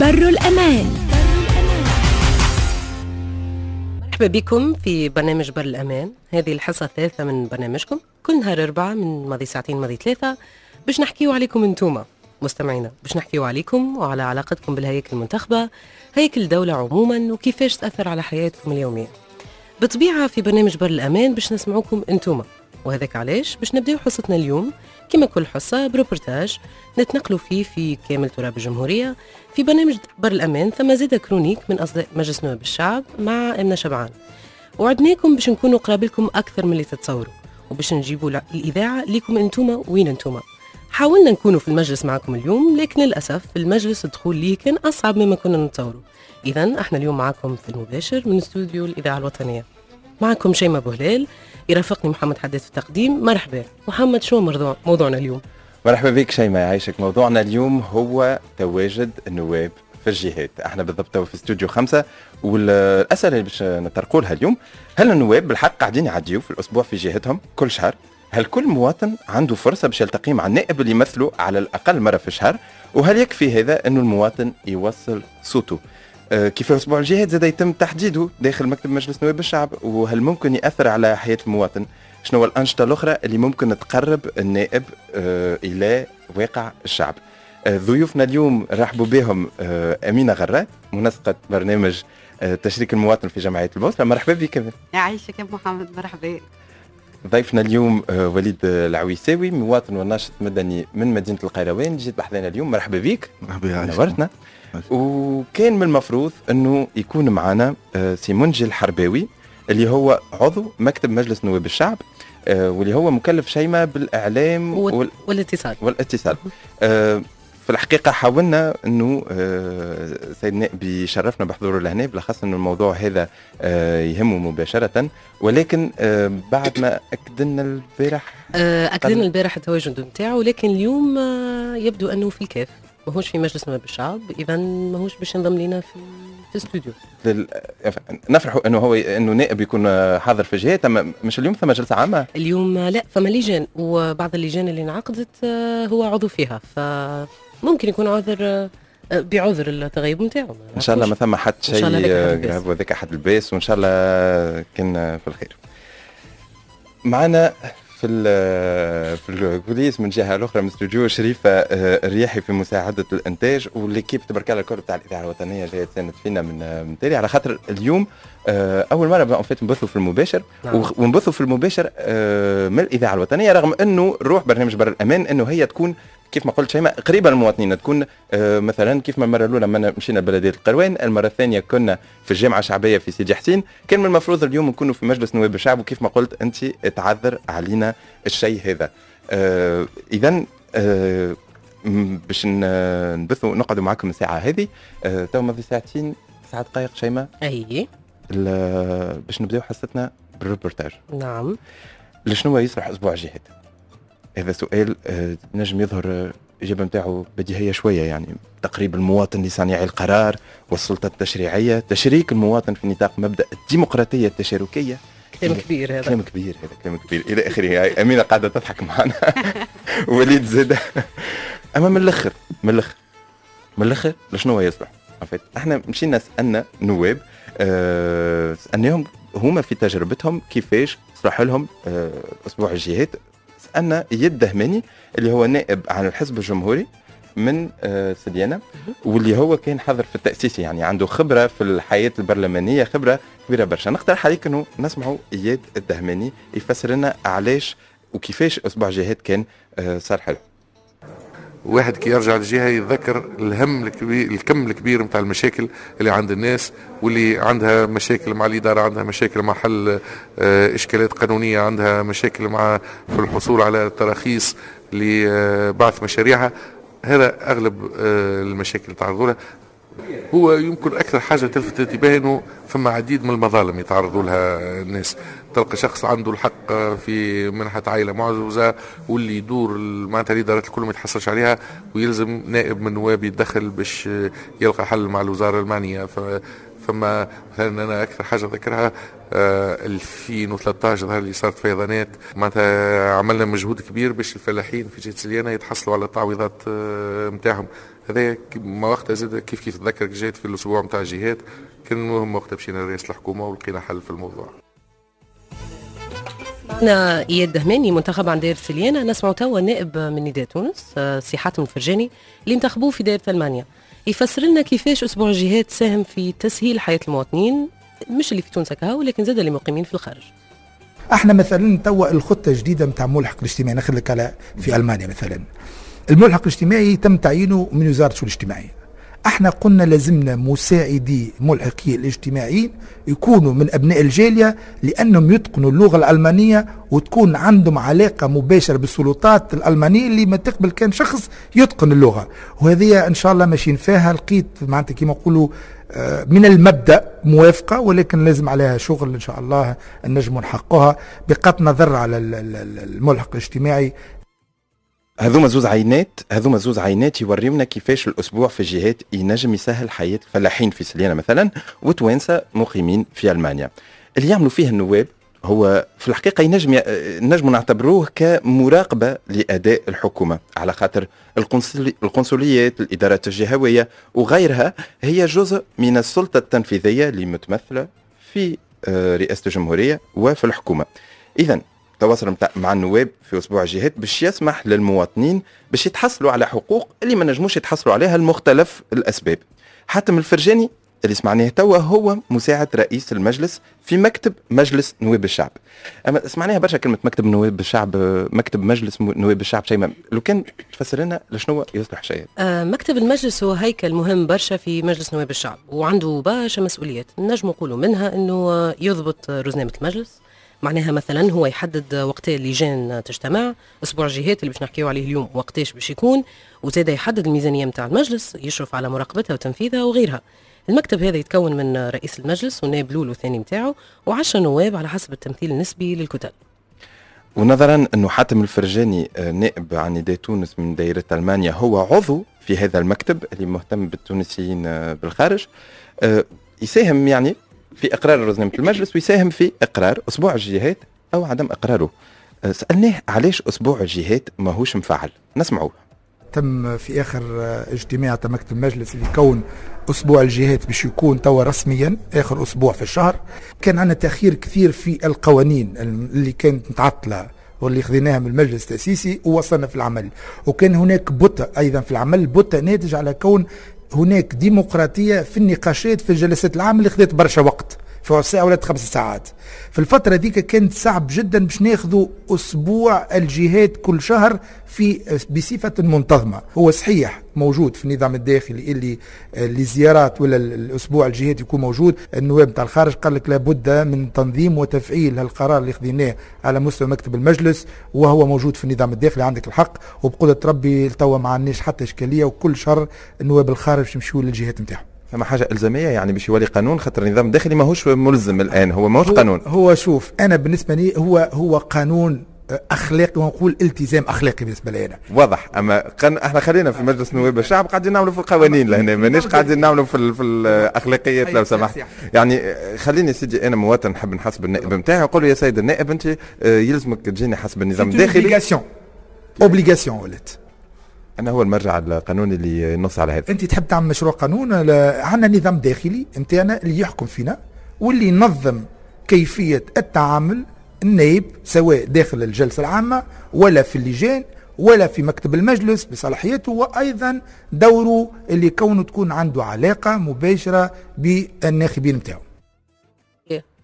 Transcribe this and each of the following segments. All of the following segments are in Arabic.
بر الأمان مرحبا بكم في برنامج بر الأمان هذه الحصة الثالثة من برنامجكم كل نهار أربعة من ماضي ساعتين ماضي ثلاثة باش نحكيو عليكم انتوما مستمعينا باش نحكيو عليكم وعلى علاقتكم بالهياكل المنتخبة هياكل الدولة عموما وكيفاش تأثر على حياتكم اليومية بطبيعة في برنامج بر الأمان باش نسمعوكم انتوما وهذاك علاش باش نبداو حصتنا اليوم كما كل حصة بروبرتاج نتنقلوا فيه في كامل تراب الجمهورية في برنامج بر الأمان ثم زاد كرونيك من أصداء مجلس نواب الشعب مع أمنة شبعان وعدناكم باش نكونوا قرابلكم أكثر من اللي تتصوروا وباش نجيبوا الإذاعة ليكم أنتوما وين أنتوما حاولنا نكونوا في المجلس معكم اليوم لكن للأسف المجلس الدخول ليه كان أصعب مما كنا نتصوروا إذا احنا اليوم معكم في المباشر من استوديو الإذاعة الوطنية معكم شيماء بوهلال يرافقني محمد حداد في التقديم مرحبا محمد شو موضوع موضوعنا اليوم مرحبا بك شيماء يعيشك موضوعنا اليوم هو تواجد النواب في الجهات احنا بالضبط في استوديو خمسة والاسئله اللي باش نطرقوا لها اليوم هل النواب بالحق قاعدين يعديوا في الاسبوع في جهتهم كل شهر هل كل مواطن عنده فرصة باش يلتقي مع النائب اللي يمثله على الأقل مرة في الشهر؟ وهل يكفي هذا أنه المواطن يوصل صوته؟ آه، كيف الاسبوع الجاي زاد يتم تحديده داخل مكتب مجلس نواب الشعب وهل ممكن ياثر على حياه المواطن شنو هو الانشطه الاخرى اللي ممكن تقرب النائب آه، الى واقع الشعب آه، ضيوفنا اليوم رحبوا بهم امينه غرات منسقه برنامج تشريك المواطن في جمعيه البوصله مرحبا بك كمان يعيشك يا محمد مرحبا ضيفنا اليوم وليد العويساوي مواطن وناشط مدني من مدينه القيروان جيت بحضنا اليوم مرحبا بك مرحبا نورتنا وكان من المفروض انه يكون معنا آه، سي منجي الحرباوي اللي هو عضو مكتب مجلس نواب الشعب آه، واللي هو مكلف شيمه بالاعلام وال... والاتصال والاتصال آه، في الحقيقه حاولنا انه سيدنا بيشرفنا بحضوره لهنا بالاخص انه الموضوع هذا يهمه مباشره ولكن بعد ما اكدنا البارح اكدنا البارح التواجد نتاعو لكن اليوم يبدو انه في الكاف ماهوش في مجلس نواب الشعب اذا ماهوش باش ينضم لينا في في استوديو لل... نفرح انه هو انه نائب يكون حاضر في جهه اما مش اليوم ثم جلسه عامه اليوم لا فما لجان وبعض اللجان اللي انعقدت آه، هو عضو فيها فممكن يكون عذر آه، بعذر التغيب نتاعو ان شاء الله ما ثم حد شيء هذاك احد الباس وان شاء الله كنا في الخير معنا في في الكوليس من جهه اخرى من استوديو شريفه آه، الرياحي في مساعده الانتاج والليكيب تبارك الله الكل تاع الاذاعه الوطنيه جايه تساند فينا من من تالي على خاطر اليوم آه، اول مره فات نبثوا في المباشر نعم. ونبثوا في المباشر آه، من الاذاعه الوطنيه رغم انه روح برنامج بر الامان انه هي تكون كيف ما قلت شيماء قريبه للمواطنين تكون آه، مثلا كيف ما المره الاولى لما مشينا بلديه القروان المره الثانيه كنا في الجامعه الشعبيه في سيدي حسين كان من المفروض اليوم نكونوا في مجلس نواب الشعب وكيف ما قلت انت تعذر علينا الشيء هذا آه، اذا آه، باش نبثوا نقعدوا معكم الساعه هذه تو ماضي ساعتين تسع دقائق شيماء اي باش نبداو حصتنا بالروبورتاج نعم لشنو يصلح اسبوع الجهاد هذا سؤال آه، نجم يظهر آه، الإجابة نتاعو بديهية شوية يعني تقريب المواطن لصانعي القرار والسلطة التشريعية تشريك المواطن في نطاق مبدأ الديمقراطية التشاركية كلام كبير هذا كلام كبير هذا كلام كبير الى اخره امينه قاعده تضحك معنا وليد زاد اما من الاخر من الاخر من الاخر لشنو يصلح احنا مشينا سالنا نواب آه، سالناهم هما في تجربتهم كيفاش صلح لهم اسبوع الجهات ان اياد دهماني اللي هو نائب عن الحزب الجمهوري من آه، سديانا واللي هو كان حاضر في التأسيس يعني عنده خبرة في الحياة البرلمانية خبرة كبيرة برشا نقترح عليك أنه نسمعوا إياد الدهماني يفسر لنا علاش وكيفاش أسبوع جهاد كان آه، صار حلو واحد كي يرجع للجهه يتذكر الهم الكبير الكم الكبير نتاع المشاكل اللي عند الناس واللي عندها مشاكل مع الاداره عندها مشاكل مع حل آه، اشكالات قانونيه عندها مشاكل مع في الحصول على تراخيص لبعث آه، مشاريعها هذا اغلب آه، المشاكل اللي تعرضوا لها هو يمكن اكثر حاجه تلفت انتباهي انه فما عديد من المظالم يتعرضوا لها الناس تلقى شخص عنده الحق في منحة عائلة معزوزة واللي يدور معناتها الإدارات الكل ما يتحصلش عليها ويلزم نائب من نواب يدخل باش يلقى حل مع الوزارة المعنية فما مثلا انا اكثر حاجه ذكرها 2013 آه، ظهر اللي صارت فيضانات معناتها عملنا مجهود كبير باش الفلاحين في جهه سليانه يتحصلوا على التعويضات نتاعهم آه، هذا ما وقتها زاد كيف كيف تذكر جيت في الاسبوع نتاع الجهات كان المهم وقتها مشينا لرئيس الحكومه ولقينا حل في الموضوع معنا اياد دهماني منتخب عن دائره سليانه نسمع توا نائب من نداء تونس آه، سي حاتم الفرجاني اللي انتخبوه في دائره المانيا يفسر لنا كيفاش اسبوع الجهاد ساهم في تسهيل حياه المواطنين مش اللي في تونس كهو ولكن زاد اللي مقيمين في الخارج احنا مثلا توا الخطه الجديده نتاع الملحق الاجتماعي ناخذ لك على في المانيا مثلا الملحق الاجتماعي تم تعيينه من وزاره الشؤون الاجتماعيه احنا قلنا لازمنا مساعدي ملحقي الاجتماعيين يكونوا من ابناء الجاليه لانهم يتقنوا اللغه الالمانيه وتكون عندهم علاقه مباشره بالسلطات الالمانيه اللي ما تقبل كان شخص يتقن اللغه وهذه ان شاء الله ماشيين فيها لقيت معناتها كما نقولوا آه، من المبدا موافقه ولكن لازم عليها شغل ان شاء الله النجم نحققها بقط نظر على الملحق الاجتماعي هذوما زوز عينات هذوما زوز عينات يوريونا كيفاش الاسبوع في الجهات ينجم يسهل حياه الفلاحين في سلينا مثلا وتوانسه مقيمين في المانيا اللي يعملوا فيه النواب هو في الحقيقه ينجم نجم نعتبروه كمراقبه لاداء الحكومه على خاطر القنصليات الادارات الجهويه وغيرها هي جزء من السلطه التنفيذيه اللي متمثله في آه، رئاسه الجمهوريه وفي الحكومه اذا التواصل مع النواب في اسبوع الجهات باش يسمح للمواطنين باش يتحصلوا على حقوق اللي ما نجموش يتحصلوا عليها لمختلف الاسباب حاتم الفرجاني اللي سمعناه توا هو مساعد رئيس المجلس في مكتب مجلس نواب الشعب اما سمعناها برشا كلمه مكتب نواب الشعب مكتب مجلس نواب الشعب شيماء لو كان تفسر لنا لشنو يصلح شيء آه مكتب المجلس هو هيكل مهم برشا في مجلس نواب الشعب وعنده برشا مسؤوليات نجم نقولوا منها انه يضبط رزنامه المجلس معناها مثلا هو يحدد وقت اللجان تجتمع اسبوع الجهات اللي باش نحكيو عليه اليوم وقتاش باش يكون وزاد يحدد الميزانيه نتاع المجلس يشرف على مراقبتها وتنفيذها وغيرها المكتب هذا يتكون من رئيس المجلس والنائب الاول والثاني نتاعو و10 نواب على حسب التمثيل النسبي للكتل ونظرا انه حاتم الفرجاني آه، نائب عن نداء تونس من دائره المانيا هو عضو في هذا المكتب اللي مهتم بالتونسيين آه، بالخارج آه، يساهم يعني في اقرار لجنه المجلس ويساهم في اقرار اسبوع الجهات او عدم اقراره أه، سالناه علاش اسبوع الجهات ماهوش مفعل نسمعوه تم في اخر أه، اجتماع تمكت المجلس اللي كون اسبوع الجهات باش يكون توا رسميا اخر اسبوع في الشهر كان عندنا تاخير كثير في القوانين اللي كانت متعطله واللي خذيناها من المجلس التاسيسي ووصلنا في العمل وكان هناك بطء ايضا في العمل بطء ناتج على كون هناك ديمقراطية في النقاشات في الجلسات العامة اللي خذت برشا وقت في ساعه ولا خمس ساعات في الفتره ذيك كانت صعب جدا باش ناخذوا اسبوع الجهاد كل شهر في بصفه منتظمه هو صحيح موجود في النظام الداخلي اللي الزيارات ولا الاسبوع الجهات يكون موجود النواب تاع الخارج قال لك لابد من تنظيم وتفعيل القرار اللي خذيناه على مستوى مكتب المجلس وهو موجود في النظام الداخلي عندك الحق وبقدره ربي توا ما عندناش حتى اشكاليه وكل شهر النواب الخارج يمشيو للجهات نتاعهم فما حاجه الزاميه يعني باش يولي قانون خاطر النظام الداخلي ماهوش ملزم الان هو ماهوش قانون هو شوف انا بالنسبه لي هو هو قانون آه، اخلاقي ونقول التزام اخلاقي بالنسبه لي انا واضح اما قن... احنا خلينا في مجلس نواب الشعب قاعدين نعملوا في القوانين لهنا ماناش قاعدين نعملوا في, ال... في أيوة. الاخلاقيات لو أيوة، سمحت يعني آه، خليني سيدي انا مواطن نحب نحاسب النائب نتاعي نقول له يا سيد النائب انت آه، يلزمك تجيني حسب النظام الداخلي اوبليغاسيون اوبليغاسيون ولات انا هو المرجع القانوني اللي ينص على هذا انت تحب تعمل مشروع قانون عندنا نظام داخلي نتاعنا اللي يحكم فينا واللي ينظم كيفيه التعامل النائب سواء داخل الجلسه العامه ولا في اللجان ولا في مكتب المجلس بصلاحيته وايضا دوره اللي كونه تكون عنده علاقه مباشره بالناخبين نتاعو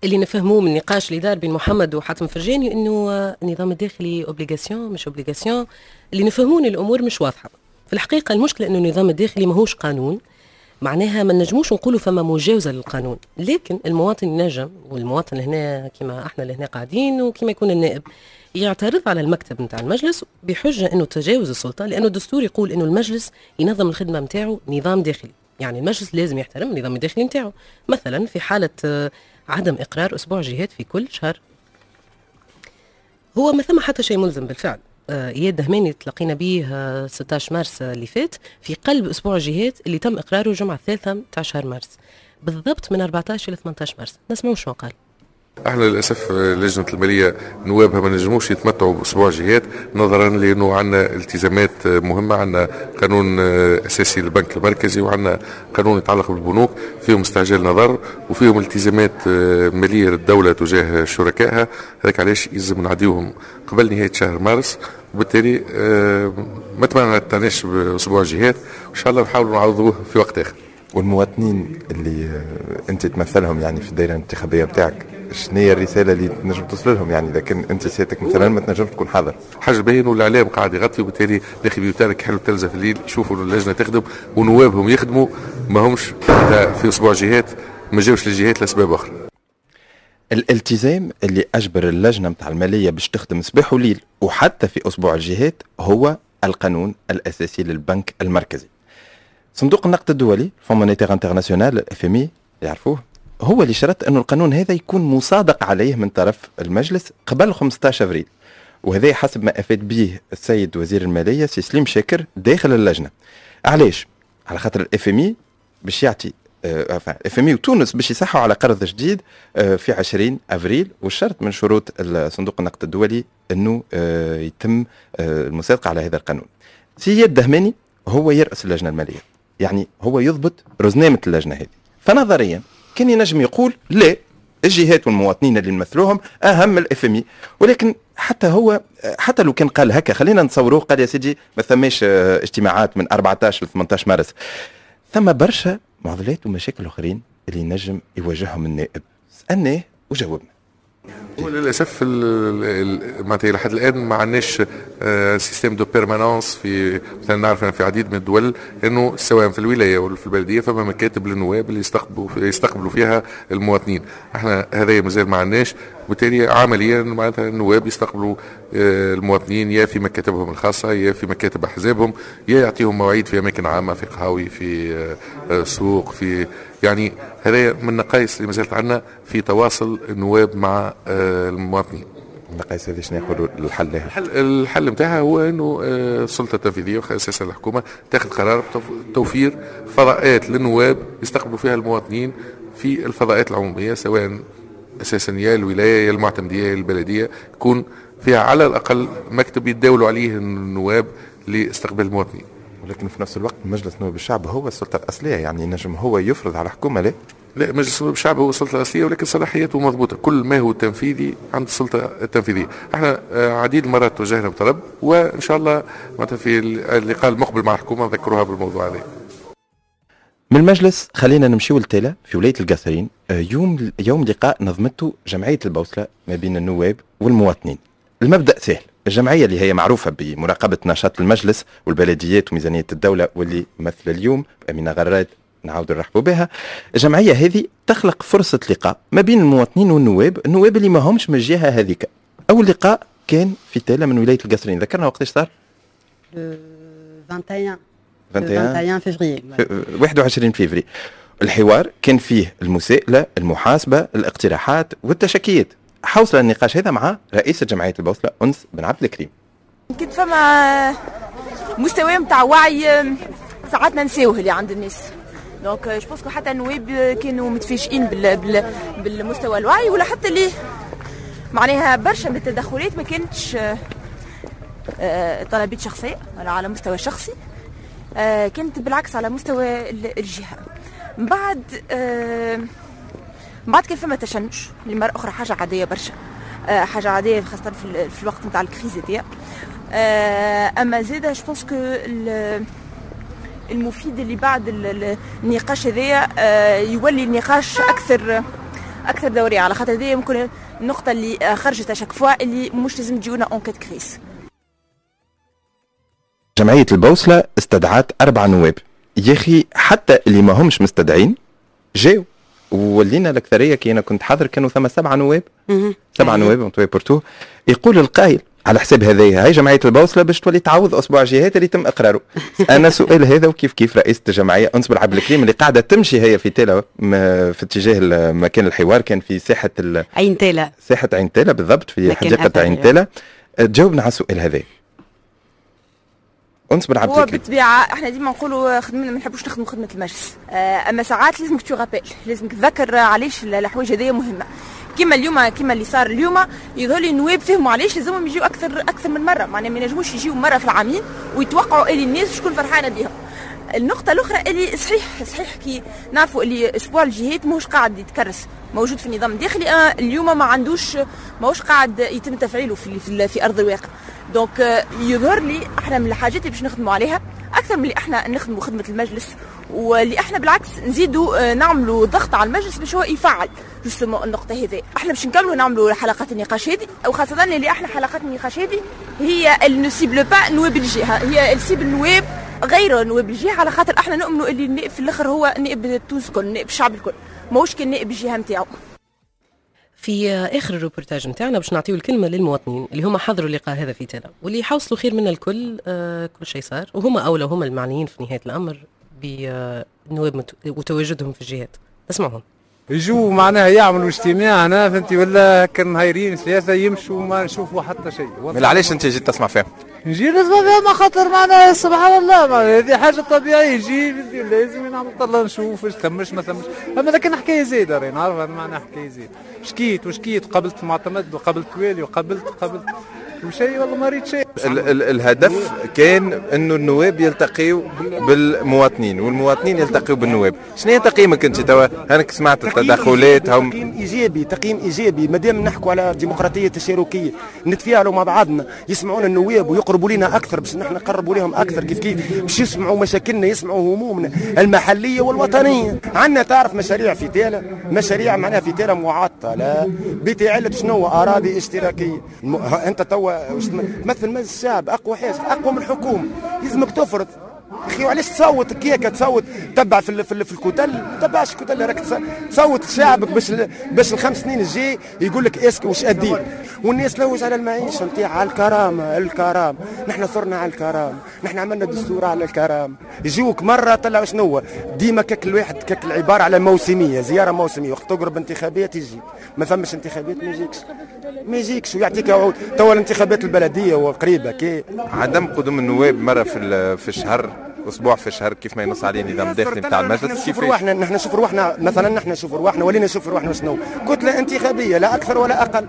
اللي نفهموه من النقاش اللي دار بين محمد وحاتم فرجاني انه النظام الداخلي اوبليغاسيون مش اوبليغاسيون اللي نفهمون الامور مش واضحه في الحقيقه المشكله انه النظام الداخلي ماهوش قانون معناها ما نجموش نقولوا فما مجاوزه للقانون لكن المواطن ينجم والمواطن هنا كما احنا اللي هنا قاعدين وكما يكون النائب يعترض على المكتب نتاع المجلس بحجه انه تجاوز السلطه لانه الدستور يقول انه المجلس ينظم الخدمه نتاعو نظام داخلي يعني المجلس لازم يحترم النظام الداخلي نتاعو مثلا في حالة آه، عدم إقرار أسبوع جهاد في كل شهر هو ما ثم حتى شيء ملزم بالفعل آه، اياد دهماني تلاقينا به 16 آه، مارس اللي فات في قلب اسبوع الجهاد اللي تم اقراره الجمعه الثالثه تاع شهر مارس بالضبط من 14 الى 18 مارس نسمعوا شنو قال احنا للاسف لجنه الماليه نوابها ما نجموش يتمتعوا باسبوع جهات نظرا لانه عندنا التزامات مهمه عندنا قانون اساسي للبنك المركزي وعندنا قانون يتعلق بالبنوك فيهم استعجال نظر وفيهم التزامات ماليه للدوله تجاه شركائها هذاك علاش يلزم نعديوهم قبل نهايه شهر مارس وبالتالي ما تمنعناش باسبوع جهات وان شاء الله نحاولوا نعوضوه في وقت اخر والمواطنين اللي آه، انت تمثلهم يعني في الدائره الانتخابيه بتاعك شنو هي الرساله اللي تنجم توصل لهم يعني اذا كان انت سيادتك مثلا ما تنجمش تكون حاضر. حاجه باين والاعلام قاعد يغطي وبالتالي داخل بيوتارك حلو تلزه في الليل يشوفوا اللجنه تخدم ونوابهم يخدموا ما همش في اسبوع جهات ما جاوش للجهات لاسباب اخرى. الالتزام اللي اجبر اللجنه نتاع الماليه باش تخدم صباح وليل وحتى في اسبوع الجهات هو القانون الاساسي للبنك المركزي. صندوق النقد الدولي فون مونيتير انترناسيونال اف ام يعرفوه هو اللي شرط انه القانون هذا يكون مصادق عليه من طرف المجلس قبل 15 ابريل وهذا حسب ما افاد به السيد وزير الماليه سي سليم شاكر داخل اللجنه علاش على خاطر الاف ام اي باش يعطي اف ام اي وتونس باش يصحوا على قرض جديد آه، في 20 افريل والشرط من شروط صندوق النقد الدولي انه آه، يتم آه، المصادقه على هذا القانون سيد الدهماني هو يرأس اللجنه الماليه يعني هو يضبط رزنامه اللجنه هذه فنظريا كان ينجم يقول لا الجهات والمواطنين اللي نمثلوهم اهم من الاف ام e. ولكن حتى هو حتى لو كان قال هكا خلينا نصوروه قال يا سيدي ما ثماش آه، اجتماعات من 14 ل 18 مارس ثم برشا معضلات ومشاكل اخرين اللي نجم يواجههم النائب سالناه وجاوبنا هو للاسف معناتها لحد الان ما عندناش سيستيم دو بيرمانونس في مثلا نعرف في عديد من الدول انه سواء في الولايه ولا في البلديه فما مكاتب للنواب اللي يستقبلوا يستقبلوا فيها المواطنين احنا هذايا مازال ما عندناش وبالتالي عمليا معناتها النواب يستقبلوا المواطنين يا في مكاتبهم الخاصة يا في مكاتب أحزابهم يا يعطيهم مواعيد في أماكن عامة في قهاوي في آه، آه، سوق في يعني هذا من النقائص اللي مازالت عندنا في تواصل النواب مع آه، المواطنين النقائص هذه شنو يقولوا الحل لها؟ الحل, الحل نتاعها هو انه السلطه التنفيذيه وخاصه الحكومه تاخذ قرار توفير فضاءات للنواب يستقبلوا فيها المواطنين في الفضاءات العموميه سواء اساسا يا الولايه يا المعتمديه يا البلديه يكون فيها على الاقل مكتب يتداولوا عليه النواب لاستقبال المواطنين ولكن في نفس الوقت مجلس نواب الشعب هو السلطه الاصليه يعني نجم هو يفرض على حكومه لا لا مجلس نواب الشعب هو السلطه الاصليه ولكن صلاحياته مضبوطه كل ما هو تنفيذي عند السلطه التنفيذيه احنا آه، عديد المرات توجهنا بطلب وان شاء الله معناتها في اللقاء المقبل مع الحكومه نذكروها بالموضوع هذا من المجلس خلينا نمشيو لتيلا في ولايه القاثرين آه، يوم يوم لقاء نظمته جمعيه البوصله ما بين النواب والمواطنين المبدا سهل الجمعيه اللي هي معروفه بمراقبه نشاط المجلس والبلديات وميزانيه الدوله واللي مثل اليوم امينه غراد نعاود نرحبوا بها الجمعيه هذه تخلق فرصه لقاء ما بين المواطنين والنواب النواب اللي ما همش من الجهه هذيك اول لقاء كان في تالا من ولايه القصرين ذكرنا وقتاش صار 21 21 فيفري 21 فيفري الحوار كان فيه المساءله المحاسبه الاقتراحات والتشكيات حوصل النقاش هذا مع رئيس جمعيه البوصله انس بن عبد الكريم كنت فما مستوى متاع وعي ساعات ننساوه اللي عند الناس دونك جو بونسكو حتى النواب كانوا متفاجئين بال... بال... بالمستوى الوعي ولا حتى اللي معناها برشا من التدخلات ما كانتش آه، آه، طلبات شخصيه ولا على مستوى شخصي آه، كانت بالعكس على مستوى الجهه من بعد من بعد كان فما تشنج لمرة أخرى حاجة عادية برشا آه، حاجة عادية خاصة في, في الوقت نتاع الكريز هذايا آه، أما زيدا جو بونس كو المفيد اللي بعد النقاش هذايا آه، يولي النقاش أكثر أكثر دورية على خاطر هذايا ممكن النقطة اللي خرجت أشاك فوا اللي مش لازم تجيونا كات كريز جمعية البوصلة استدعت أربع نواب يا أخي حتى اللي ما همش مستدعين جاو ولينا الاكثريه كي انا كنت حاضر كانوا ثم سبعه نواب سبعه أيوه. نواب انتوا بورتو يقول القائل على حساب هذايا هاي جمعيه البوصله باش تولي تعوض اسبوع جهات اللي تم اقراره انا سؤال هذا وكيف كيف رئيسه الجمعيه انصبر عبد الكريم اللي قاعده تمشي هي في تيلا في اتجاه مكان الحوار كان في ساحه عين تيلا ساحه عين تيلا بالضبط في حديقه عين أيوه. تيلا تجاوبنا على السؤال هذا انت عبد هو بالطبيعه احنا ديما نقولوا خدمنا ما نحبوش نخدموا خدمه المجلس آه، اما ساعات لازمك تو رابيل لازمك تذكر علاش الحوايج هذيا مهمه كما اليوم كما اللي صار اليوم يظهر لي النواب فهموا علاش لازمهم يجيو اكثر اكثر من مره معناها ما ينجموش يجيو مره في العامين ويتوقعوا اللي الناس شكون فرحانه بهم النقطة الأخرى اللي صحيح صحيح كي نعرفوا اللي أسبوع الجهات ماهوش قاعد يتكرس موجود في النظام الداخلي آه، اليوم ما عندوش ماهوش قاعد يتم تفعيله في, في, في أرض الواقع دونك euh, يظهر لي احنا من الحاجات اللي باش نخدموا عليها اكثر من اللي احنا نخدموا خدمه المجلس واللي احنا بالعكس نزيدوا آه، نعملوا ضغط على المجلس باش هو يفعل جوستومون النقطه هذه احنا باش نكملوا نعملوا حلقات النقاش هذه وخاصه اللي احنا حلقات النقاش هذه هي لو با نواب الجهه هي السيب النواب غير نواب الجهه على خاطر احنا نؤمنوا اللي النائب في الاخر هو نائب تونس الكل نائب الشعب الكل ماهوش كان نائب الجهه نتاعو في اخر الروبورتاج نتاعنا باش نعطيو الكلمه للمواطنين اللي هما حضروا اللقاء هذا في تالا واللي حوصلوا خير من الكل آه كل شيء صار وهما اولى هما المعنيين في نهايه الامر بنواب آه، وتواجدهم في الجهات اسمعهم يجوا معناها يعملوا اجتماع هنا فهمتي ولا كان هايرين سياسه يمشوا ما نشوفوا حتى شيء علاش انت جيت تسمع فيهم نجي نسمع فيها ما خاطر معناها سبحان الله ما هذه حاجه طبيعيه يجي لازم نعمل نشوف اش ثمش ما ثمش اما لكن حكايه زايده راني نعرف معناها حكايه زايده شكيت وشكيت قبلت معتمد وقبلت والي وقبلت قبلت وشيء والله ما ريت شيء الهدف كان انه النواب يلتقيوا بالمواطنين والمواطنين يلتقيوا بالنواب شنو هي تقييمك انت توا هانك سمعت التدخلات هم تقييم ايجابي تقييم ايجابي ما دام نحكوا على ديمقراطيه تشاركيه نتفاعلوا مع بعضنا يسمعونا النواب ويقعدوا يقربوا لنا اكثر باش نحن نقربوا لهم اكثر كيف كيف باش يسمعوا مشاكلنا يسمعوا همومنا المحليه والوطنيه عندنا تعرف مشاريع في تالا مشاريع معناها في تالا معطله بتاع شنو اراضي اشتراكيه انت توا تمثل مجلس الشعب اقوى حاجه اقوى من الحكومه لازمك تفرض اخي وعلاش تصوت كيك تصوت تبع في في, في الكتل ما تبعش الكتل راك تصوت لشعبك باش باش الخمس سنين الجاي يقول لك اسك واش ادين والناس لوج على المعيشه نتاعها على الكرامه الكرامه نحن صرنا على الكرامه نحن عملنا دستور على الكرامه يجوك مره طلع شنو ديما كاك الواحد كاك العباره على موسميه زياره موسميه وقت تقرب انتخابات يجي ما فماش انتخابات ما يجيكش ما يجيكش ويعطيك توا الانتخابات البلديه وقريبه كي عدم قدوم النواب مره في في الشهر اسبوع في الشهر كيف ما ينص عليه النظام الداخلي نتاع المجلس كيف روحنا نحن نشوف روحنا مثلا نحن نشوف روحنا ولينا نشوف روحنا شنو كتله انتخابيه لا اكثر ولا اقل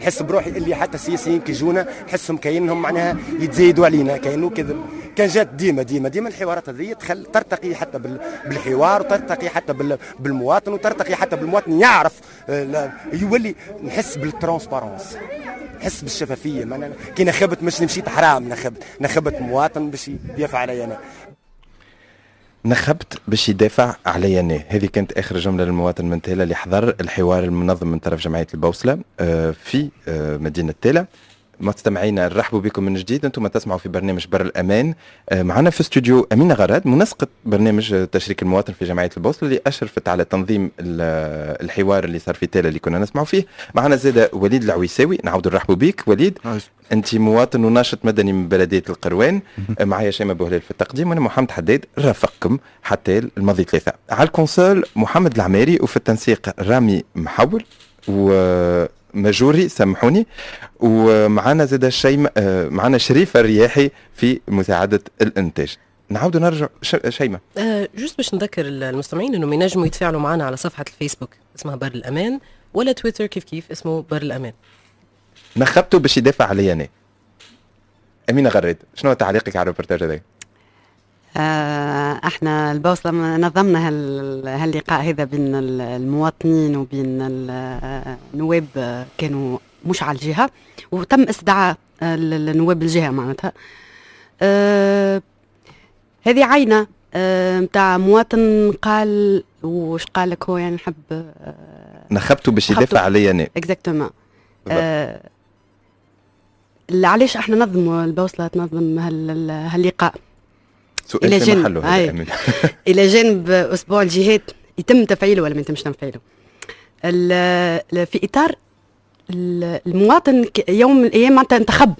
نحس بروحي اللي حتى السياسيين كي يجونا نحسهم كاينهم معناها يتزايدوا علينا كاينو كذا كان جات ديما ديما ديما الحوارات هذه تخل ترتقي حتى بالحوار وترتقي حتى بالمواطن وترتقي حتى بالمواطن يعرف آه، يولي نحس بالترونسبارونس نحس بالشفافيه ما كي نخبت مش مشيت حرام نخبت نخبت مواطن باش يدافع علي انا نخبت باش يدافع عليا انا هذه كانت اخر جمله للمواطن من تيلا اللي حضر الحوار المنظم من طرف جمعيه البوصله آه، في آه، مدينه تيلا مستمعينا نرحبوا بكم من جديد انتم تسمعوا في برنامج بر الامان آه، معنا في استوديو امينه غراد منسقه برنامج تشريك المواطن في جمعيه البوصله اللي اشرفت على تنظيم الحوار اللي صار في تالا اللي كنا نسمعوا فيه معنا زاد وليد العويساوي نعاود نرحبوا بك وليد انت مواطن وناشط مدني من بلديه القروان آه، معايا شيماء بوهلال في التقديم وانا محمد حداد رافقكم حتى الماضي ثلاثه على الكونسول محمد العماري وفي التنسيق رامي محول و مجوري سامحوني ومعنا زاد شيماء آه، معنا شريف الرياحي في مساعده الانتاج نعود نرجع شيماء آه جوست باش نذكر المستمعين انهم ينجموا يتفاعلوا معنا على صفحه الفيسبوك اسمها بر الامان ولا تويتر كيف كيف اسمه بر الامان نخبته باش يدافع عليا انا امينه غريد شنو تعليقك على البرتاج هذا آه، احنا البوصلة نظمنا هاللقاء هذا بين المواطنين وبين النواب آه، كانوا مش على الجهه وتم استدعاء النواب آه، الجهه معناتها أه هذه عينه نتاع أه مواطن قال وش قال لك هو يعني نحب أه نخبته باش يدافع عليا انا اكزاكتومون علاش احنا نظموا البوصله تنظم هاللقاء هل سؤال الى جانب الى جانب اسبوع الجهات يتم تفعيله ولا ما يتمش تفعيله في اطار المواطن يوم من الايام معناتها انتخب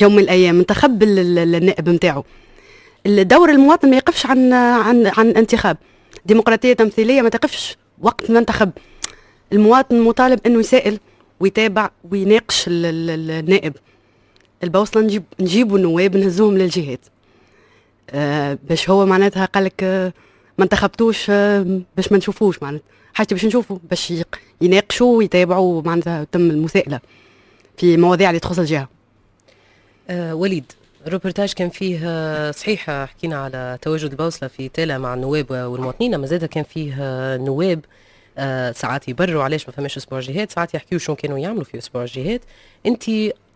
يوم من الايام انتخب النائب نتاعو دور المواطن ما يقفش عن عن عن انتخاب ديمقراطيه تمثيليه ما تقفش وقت ما انتخب المواطن مطالب انه يسائل ويتابع ويناقش النائب البوصله نجيب نجيبوا النواب نهزوهم للجهات باش هو معناتها قالك آه، ما انتخبتوش آه، باش ما نشوفوش معناتها حاجتي باش نشوفوا باش يناقشوا ويتابعوا معناتها تم المساءله في مواضيع اللي تخص الجهه آه وليد الروبرتاج كان فيه آه، صحيح حكينا على تواجد البوصلة في تالا مع النواب والمواطنين اما زاد كان فيه نواب ساعات يبروا علاش ما فماش اسبوع جهات ساعات يحكيوا شنو كانوا يعملوا في اسبوع الجهات انت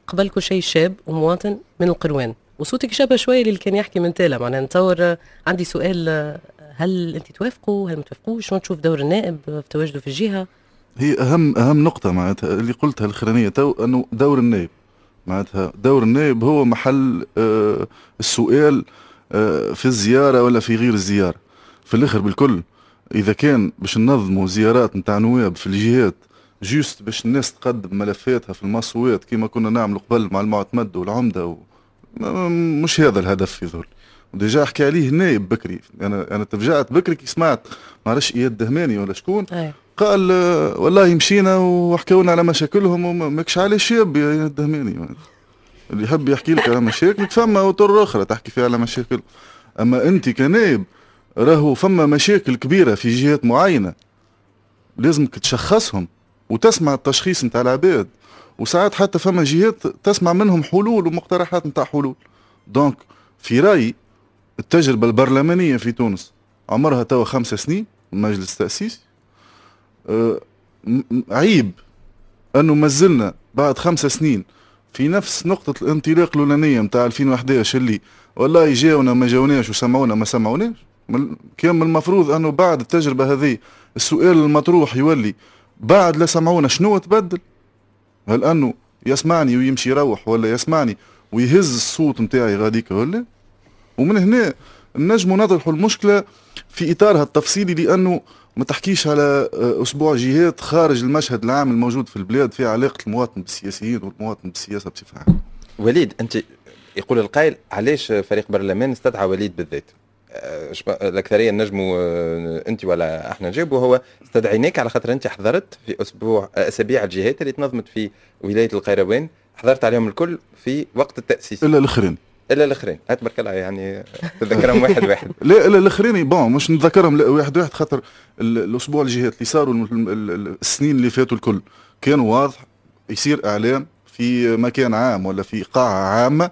قبل كل شيء شاب ومواطن من القروان وصوتك شبه شويه اللي كان يحكي من تالا معناها نتصور آه، عندي سؤال آه، هل انت توافقوا هل ما توافقوش شنو تشوف دور النائب في تواجده في الجهه هي اهم اهم نقطه معناتها اللي قلتها الاخرانيه تو انه دور النائب معناتها دور النائب هو محل آه السؤال آه في الزياره ولا في غير الزياره في الاخر بالكل اذا كان باش ننظموا زيارات نتاع نواب في الجهات جوست باش الناس تقدم ملفاتها في المصوات كما كنا نعمل قبل مع المعتمد والعمده مش هذا الهدف في يظهر ديجا حكى عليه نايب بكري انا انا تفجعت طيب بكري كي سمعت ما عرفش اياد دهماني ولا شكون أي. قال والله مشينا وحكونا على مشاكلهم وماكش على شاب يا الدهماني اللي يحب يحكي لك على مشاكلك فما اطر اخرى تحكي فيها على مشاكل اما انت كنائب راهو فما مشاكل كبيره في جهات معينه لازمك تشخصهم وتسمع التشخيص نتاع العباد وساعات حتى فما جهات تسمع منهم حلول ومقترحات نتاع حلول دونك في رايي التجربه البرلمانيه في تونس عمرها توا خمسة سنين مجلس تاسيس أه عيب انه مازلنا بعد خمسة سنين في نفس نقطة الانطلاق الأولانية نتاع 2011 اللي والله جاونا ما جاوناش وسمعونا ما سمعوناش كان المفروض أنه بعد التجربة هذه السؤال المطروح يولي بعد لا سمعونا شنو تبدل هل انه يسمعني ويمشي يروح ولا يسمعني ويهز الصوت نتاعي غاديك ولا ومن هنا نجموا نطرحوا المشكله في اطارها التفصيلي لانه ما تحكيش على آه، اسبوع جهات خارج المشهد العام الموجود في البلاد في علاقه المواطن بالسياسيين والمواطن بالسياسه بصفه عامه. وليد انت يقول القائل علاش فريق برلمان استدعى وليد بالذات؟ الاكثريه نجموا آه، انت ولا احنا نجيبوا هو استدعيناك على خاطر انت حضرت في اسبوع آه، اسابيع الجهات اللي تنظمت في ولايه القيروان حضرت عليهم الكل في وقت التاسيس الا الاخرين الا الاخرين تبارك الله يعني تذكرهم واحد واحد لا الا الاخرين بون مش نتذكرهم واحد واحد خاطر الاسبوع الجهات اللي صاروا السنين اللي فاتوا الكل كان واضح يصير اعلان في مكان عام ولا في قاعه عامه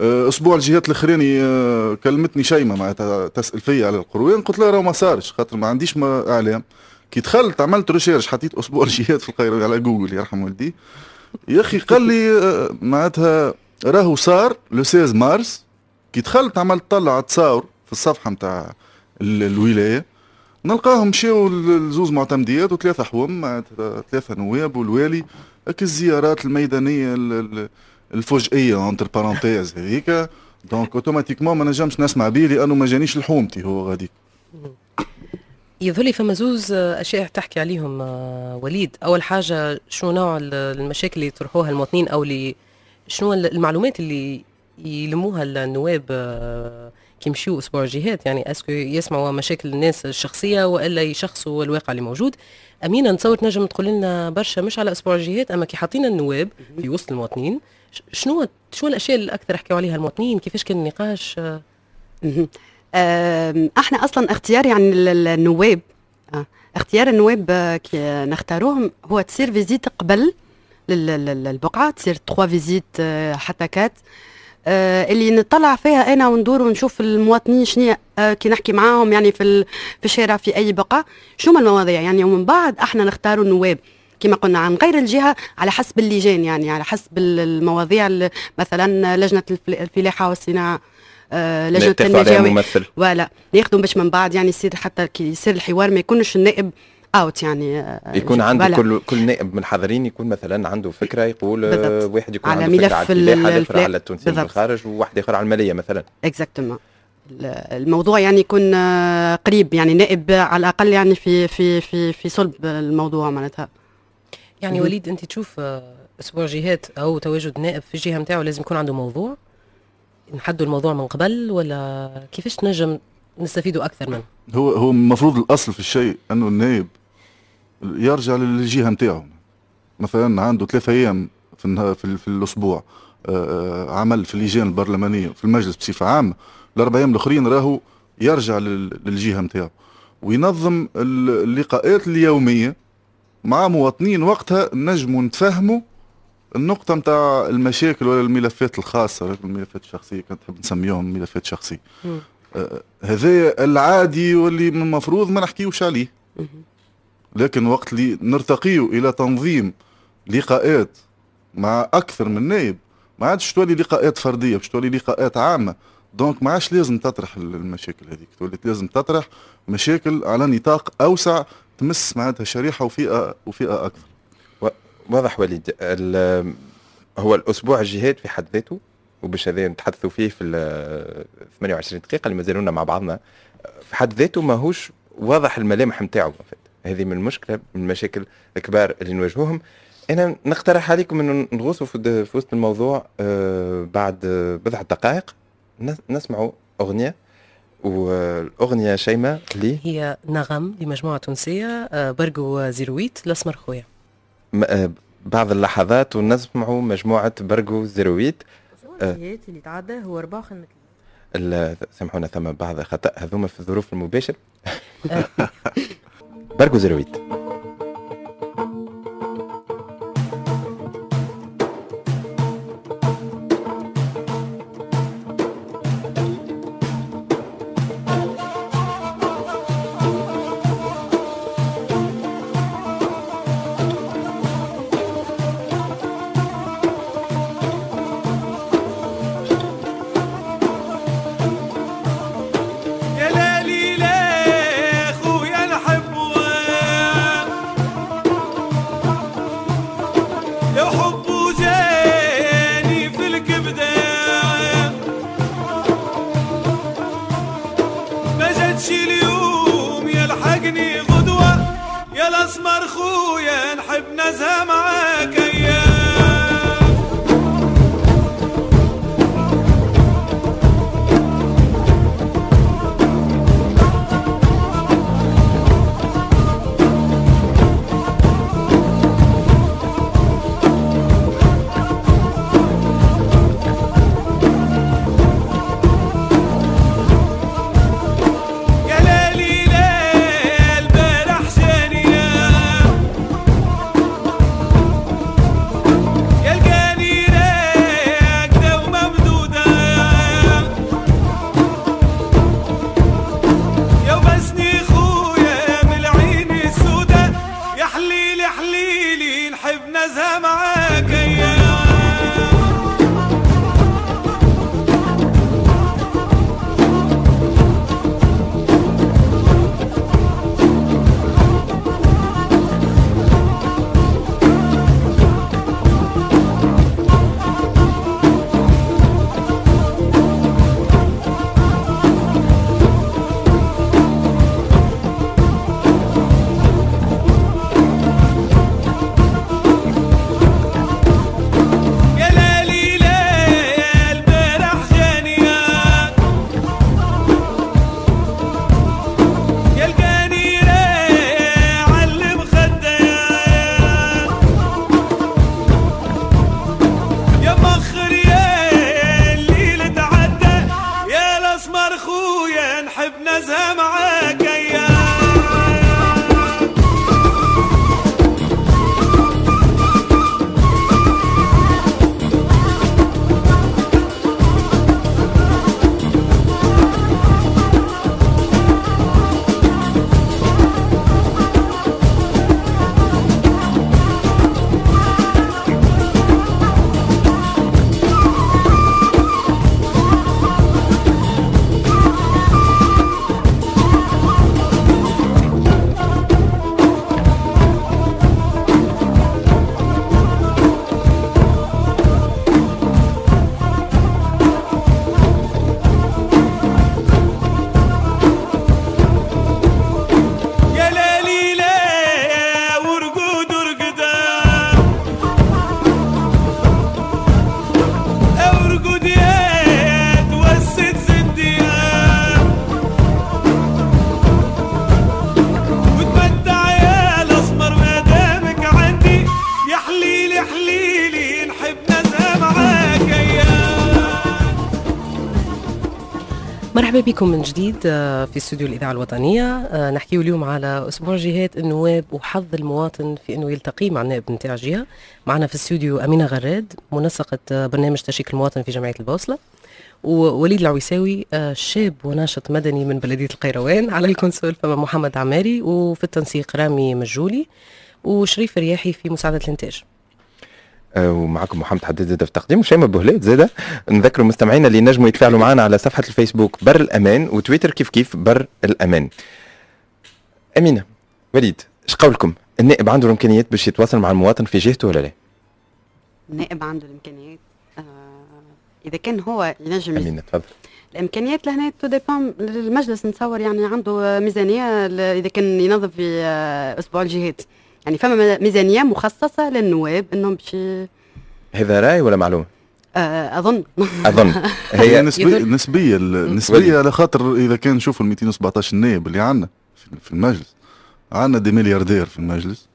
آه، اسبوع الجهات الاخراني آه، كلمتني شيمه معناتها تسال فيا على القروان قلت لها راه ما صارش خاطر ما عنديش ما اعلام كي دخلت عملت ريشيرش حطيت اسبوع الجهات في القيروان على جوجل يرحم والدي يا اخي قال لي آه، معناتها راهو صار لو 16 مارس كي دخلت عملت طلع تصاور في الصفحه نتاع الولايه نلقاهم مشاو لزوز معتمديات وثلاثه حوم ثلاثه نواب والوالي الزيارات الميدانيه الفجئيه انتر بارونتيز هذيك دونك اوتوماتيكمون ما نجمش نسمع به لانه ما جانيش لحومتي هو غادي يظهر لي فما زوز آه، اشياء تحكي عليهم آه، وليد اول حاجه شنو نوع المشاكل اللي يطرحوها المواطنين او اللي شنو المعلومات اللي يلموها النواب آه، كي يمشيو اسبوع الجهات يعني اسكو يسمعوا مشاكل الناس الشخصيه والا يشخصوا الواقع اللي موجود امينه نتصور تنجم تقول لنا برشا مش على اسبوع الجهات اما كي حاطين النواب في وسط المواطنين شنو شنو الاشياء اللي اكثر حكيوا عليها المواطنين كيفاش كان النقاش احنا اصلا اختيار يعني النواب آه، اختيار النواب آه، كي نختاروهم هو تصير فيزيت قبل للبقعه تصير تخوا آه، فيزيت حتى كات اللي نطلع فيها انا وندور ونشوف المواطنين شنو كي نحكي معاهم يعني في في الشارع في اي بقعه شنو المواضيع يعني ومن بعد احنا نختاروا النواب كما قلنا عن غير الجهه على حسب اللجان يعني على حسب المواضيع مثلا لجنه الفلاحه والصناعه آه، لجنه التنميه ولا يخدم باش من بعد يعني يصير حتى كي يصير الحوار ما يكونش النائب اوت يعني آه، يكون عنده ولا. كل كل نائب من الحاضرين يكون مثلا عنده فكره يقول آه، بالضبط. واحد يكون على عنده ملف فكره على الفلاحه على التونسي في الخارج وواحد اخر على الماليه مثلا اكزاكتومون الموضوع يعني يكون قريب يعني نائب على الاقل يعني في في في في صلب الموضوع معناتها يعني وليد انت تشوف آه، اسبوع جهات او تواجد نائب في الجهه نتاعو لازم يكون عنده موضوع نحدوا الموضوع من قبل ولا كيفاش نجم نستفيدوا اكثر منه هو هو المفروض الاصل في الشيء انه النائب يرجع للجهه نتاعو مثلا عنده ثلاثة ايام في, في, في الاسبوع آه، آه، عمل في اللجان البرلمانيه في المجلس بصفه عامه الاربع ايام الاخرين راهو يرجع للجهه نتاعو وينظم اللقاءات اليوميه مع مواطنين وقتها نجموا نتفهموا النقطة نتاع المشاكل ولا الملفات الخاصة الملفات الشخصية كانت تحب نسميهم ملفات شخصية أه، هذايا هذا العادي واللي من المفروض ما نحكيوش عليه لكن وقت اللي نرتقيو إلى تنظيم لقاءات مع أكثر من نائب ما عادش تولي لقاءات فردية باش تولي لقاءات عامة دونك ما عادش لازم تطرح المشاكل هذيك تولي لازم تطرح مشاكل على نطاق أوسع تمس معناتها شريحه وفئه وفئه اكثر واضح وليد هو الاسبوع الجهاد في حد ذاته وباش هذا نتحدثوا فيه في ال 28 دقيقه اللي مازالونا مع بعضنا في حد ذاته ماهوش واضح الملامح نتاعو هذه من المشكله من المشاكل الكبار اللي نواجهوهم انا نقترح عليكم انه نغوصوا في وسط الموضوع آه، بعد بضع دقائق نسمعوا اغنيه والاغنيه شيماء لي هي نغم لمجموعه تونسيه آه، برقو زيرويت الاسمر خويا آه، بعض اللحظات ونسمعوا مجموعه برقو زيرويت آه، اللي تعدى هو 54 سامحونا ثم بعض خطا هذوما في الظروف المباشر برقو زيرويت بكم من جديد آه، في استوديو الاذاعه الوطنيه آه، نحكي اليوم على اسبوع جهات النواب وحظ المواطن في انه يلتقي مع النائب نتاع جهه معنا في الاستوديو امينه غراد منسقه آه، برنامج تشيك المواطن في جمعيه البوصله ووليد العويساوي شاب وناشط مدني من بلديه القيروان على الكونسول فما محمد عماري وفي التنسيق رامي مجولي وشريف رياحي في مساعده الانتاج ومعكم محمد حداد زاده في تقديم وشيماء بهلات زاده نذكروا مستمعينا اللي نجموا يتفاعلوا معنا على صفحه الفيسبوك بر الامان وتويتر كيف كيف بر الامان امينه وليد اش قولكم النائب عنده الامكانيات باش يتواصل مع المواطن في جهته ولا لا النائب عنده الامكانيات آه اذا كان هو ينجم امينه تفضل الامكانيات لهنا تو ديبون المجلس نتصور يعني عنده ميزانيه اذا كان ينظف في آه، اسبوع الجهات يعني فما ميزانيه مخصصه للنواب انهم باش هذا راي ولا معلومه؟ آه، اظن اظن هي نسبيه نسبيه نسبيه على خاطر اذا كان نشوفوا ال 217 نائب اللي عندنا في المجلس عندنا دي ملياردير في المجلس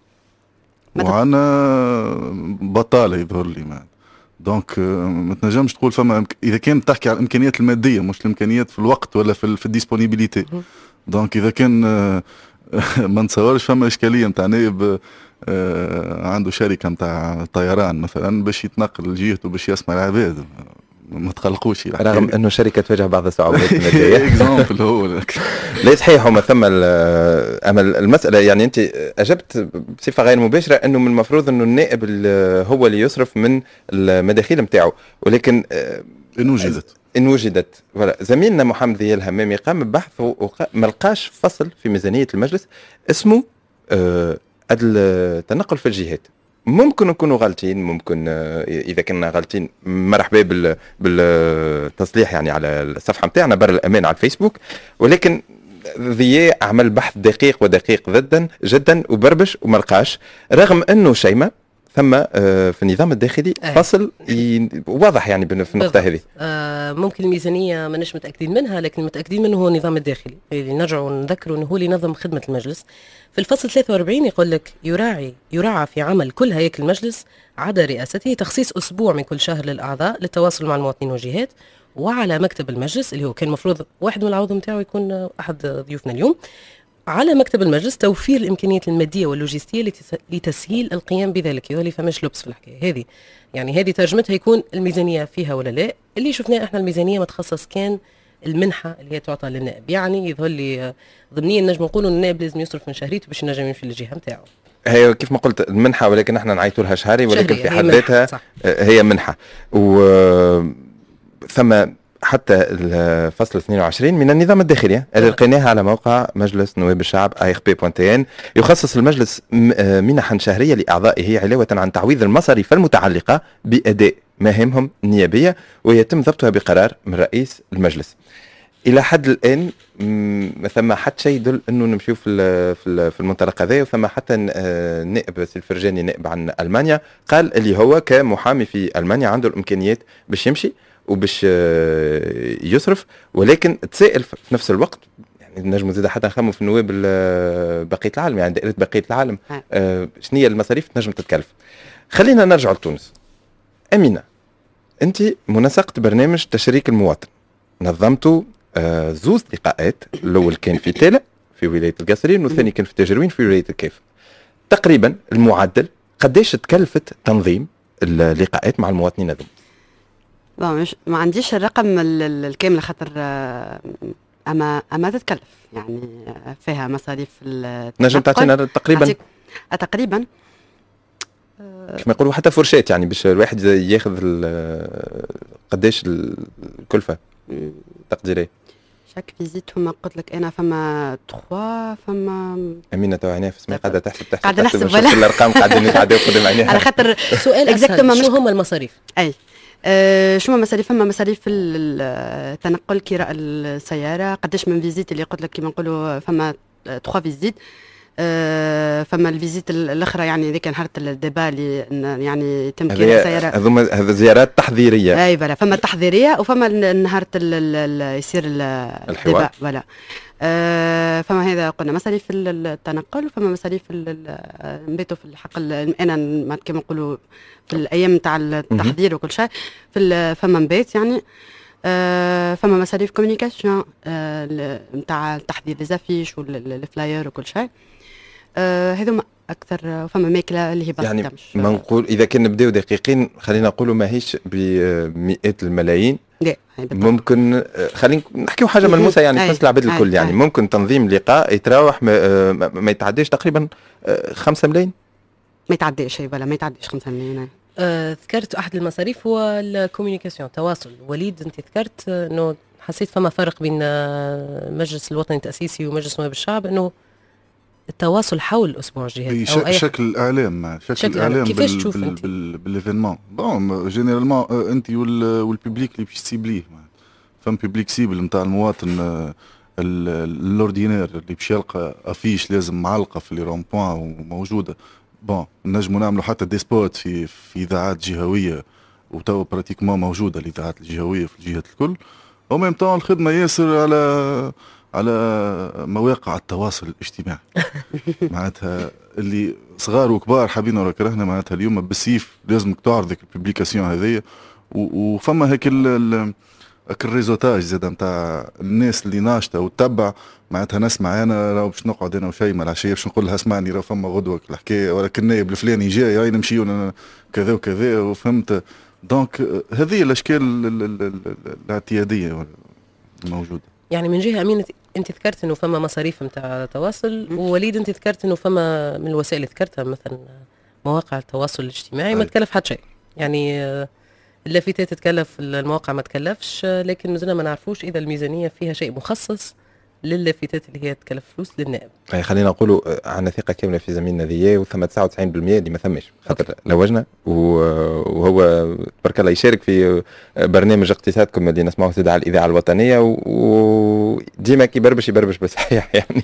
وعندنا بطاله يظهر لي ما دونك آه، ما تنجمش تقول فما اذا كان تحكي على الامكانيات الماديه مش الامكانيات في الوقت ولا في, في الديسبونيبيليتي دونك اذا كان آه، ما نتصورش فما اشكاليه نتاع نائب آه، عنده شركه نتاع طيران مثلا باش يتنقل لجهته باش يسمع العباد ما تقلقوش يعني رغم انه شركه تواجه بعض الصعوبات الماديه اكزامبل هو لا صحيح هما ثم آه، اما المساله يعني انت اجبت بصفه غير مباشره انه من المفروض انه النائب هو اللي يصرف من المداخيل نتاعو ولكن آه، ان وجدت ان وجدت فوالا زميلنا محمد ذي الهمامي قام ببحث وما لقاش فصل في ميزانيه المجلس اسمه آه التنقل في الجهات ممكن نكونوا غالطين ممكن آه، اذا كنا غالطين مرحبا بالتصليح يعني على الصفحه نتاعنا بر الامان على الفيسبوك ولكن ذي عمل بحث دقيق ودقيق جدا جدا وبربش وما لقاش رغم انه شيماء ثم آه، في النظام الداخلي آه. فصل واضح يعني في النقطه هذه آه ممكن الميزانيه ماناش متاكدين منها لكن متاكدين منه هو النظام الداخلي اللي نرجعوا نذكروا انه هو اللي نظم خدمه المجلس في الفصل 43 يقول لك يراعي يراعى في عمل كل هياكل المجلس عدا رئاسته تخصيص اسبوع من كل شهر للاعضاء للتواصل مع المواطنين والجهات وعلى مكتب المجلس اللي هو كان المفروض واحد من العوض نتاعو يكون آه، احد ضيوفنا اليوم على مكتب المجلس توفير الامكانيات الماديه واللوجستيه لتسهيل القيام بذلك يظل فماش لبس في الحكايه هذه يعني هذه ترجمتها يكون الميزانيه فيها ولا لا اللي شفناه احنا الميزانيه ما تخصص كان المنحه اللي هي تعطى للنائب يعني يظهر لي ضمنيا نجم نقولوا النائب لازم يصرف من شهريته باش ينجم في للجهه نتاعو هي كيف ما قلت المنحه ولكن احنا نعيطوا لها شهري ولكن في حد ذاتها هي منحه و ثم حتى الفصل 22 من النظام الداخلي اللي لقيناها على موقع مجلس نواب الشعب ان يخصص المجلس آه، منحا شهريه لاعضائه علاوه عن تعويض المصاريف المتعلقه باداء مهامهم النيابيه ويتم ضبطها بقرار من رئيس المجلس. الى حد الان ما ثم حتى شيء يدل انه نمشيو في في المنطلق هذا وثم حتى آه، نائب الفرجاني نائب عن المانيا قال اللي هو كمحامي في المانيا عنده الامكانيات باش يمشي وباش آه، يصرف ولكن تسائل في نفس الوقت يعني نجم زيد حتى نخمم في النواب آه، بقيه العالم يعني دائره بقيه العالم آه شنو هي المصاريف تنجم تتكلف خلينا نرجع لتونس امينه انت منسقه برنامج تشريك المواطن نظمته آه زوز لقاءات الاول كان في تالا في ولايه القصرين والثاني كان في تجروين في ولايه الكيف تقريبا المعدل قداش تكلفت تنظيم اللقاءات آه، مع المواطنين هذوما مش ما عنديش الرقم الكامل خاطر آه، اما اما تتكلف يعني آه، فيها مصاريف نجم تعطينا تقريبا آه، تقريبا كما يقولوا حتى فرشات يعني باش الواحد ياخذ قداش الكلفه تقديريه شاك فيزيت هما قلت لك انا فما تخوا فما امينه تو هنا في قاعده تحسب تحسب قاعدة نحسب، ولا؟ الارقام قاعدين قاعدين قدام على خاطر سؤال اكزاكتومون Exactement، شو هما المصاريف؟ أي. أه شنو مصاريف فما مصاريف في التنقل كراء السياره قداش من فيزيت اللي قلت لك كيما نقولوا فما 3 آه، فيزيت آه، فما الفيزيت الاخرى يعني هذيك نهار الديبا اللي يعني يتم كي سياره هذوما زيارات تحضيريه اي فوالا فما تحضيريه وفما نهار يصير الدبا فوالا آه، فما هذا قلنا مصاريف التنقل وفما مصاريف نبيتوا في الحق انا كما نقولوا في الايام نتاع التحضير وكل شيء في فما نبيت يعني آه فما مصاريف كوميونيكاسيون آه، نتاع تحضير لي زافيش والفلاير وكل شيء آه، هذوما اكثر فما ماكله اللي هي بسيطه يعني ما نقول اذا كان نبداو دقيقين خلينا نقولوا ماهيش بمئات الملايين لا ممكن آه، خلينا نحكيو حاجه ملموسه يعني بس العباد الكل يعني ممكن تنظيم لقاء يتراوح ما, آه، ما يتعداش تقريبا 5 ملايين ما يتعداش اي ولا ما يتعداش 5 ملايين ذكرت احد المصاريف هو الكوميونيكاسيون التواصل وليد انت ذكرت انه حسيت فما فرق بين المجلس الوطني التاسيسي ومجلس نواب الشعب انه التواصل حول الاسبوع الجهاد او أي شكل الاعلام شكل, شكل الاعلام كيفاش بال... بال... بال... بالايفينمون بون جينيرالمون انت وال... والببليك اللي باش تسيبليه فم ببليك سيبل نتاع المواطن آه، الاوردينير اللي باش يلقى افيش لازم معلقه في لي رون بوان وموجوده بون نجموا نعملوا حتى دي سبوت في في اذاعات جهويه وتوا براتيكمون موجوده الاذاعات الجهويه في الجهات الكل وميم طون الخدمه ياسر على على مواقع التواصل الاجتماعي معناتها اللي صغار وكبار حابين ولا كرهنا معناتها اليوم بالسيف لازمك تعرضك الببليكاسيون هذيا وفما هيك الريزوتاج زاد نتاع الناس اللي ناشطه وتتبع معناتها نسمع انا راه باش نقعد انا وشيما العشيه باش نقول لها اسمعني راه فما غدوه الحكايه ولا النايب الفلاني جاي راه نمشي كذا وكذا وفهمت دونك هذه الاشكال الاعتياديه الموجوده يعني من جهه امينه انت ذكرت انه فما مصاريف نتاع تواصل ووليد انت ذكرت انه فما من الوسائل اللي ذكرتها مثلا مواقع التواصل الاجتماعي ما طيب. تكلف حتى شيء يعني آه، اللافتات تتكلف المواقع ما تكلفش آه، لكن مازلنا ما نعرفوش اذا الميزانيه فيها شيء مخصص لللافتات اللي هي تكلف فلوس للنائب. اي خلينا نقولوا آه، عندنا ثقه كامله في زميلنا ذي وثم 99% اللي ما ثماش خاطر لوجنا آه، وهو تبارك الله يشارك في آه، برنامج اقتصادكم اللي نسمعوه على الاذاعه الوطنيه وديما كي يبربش بالصحيح يعني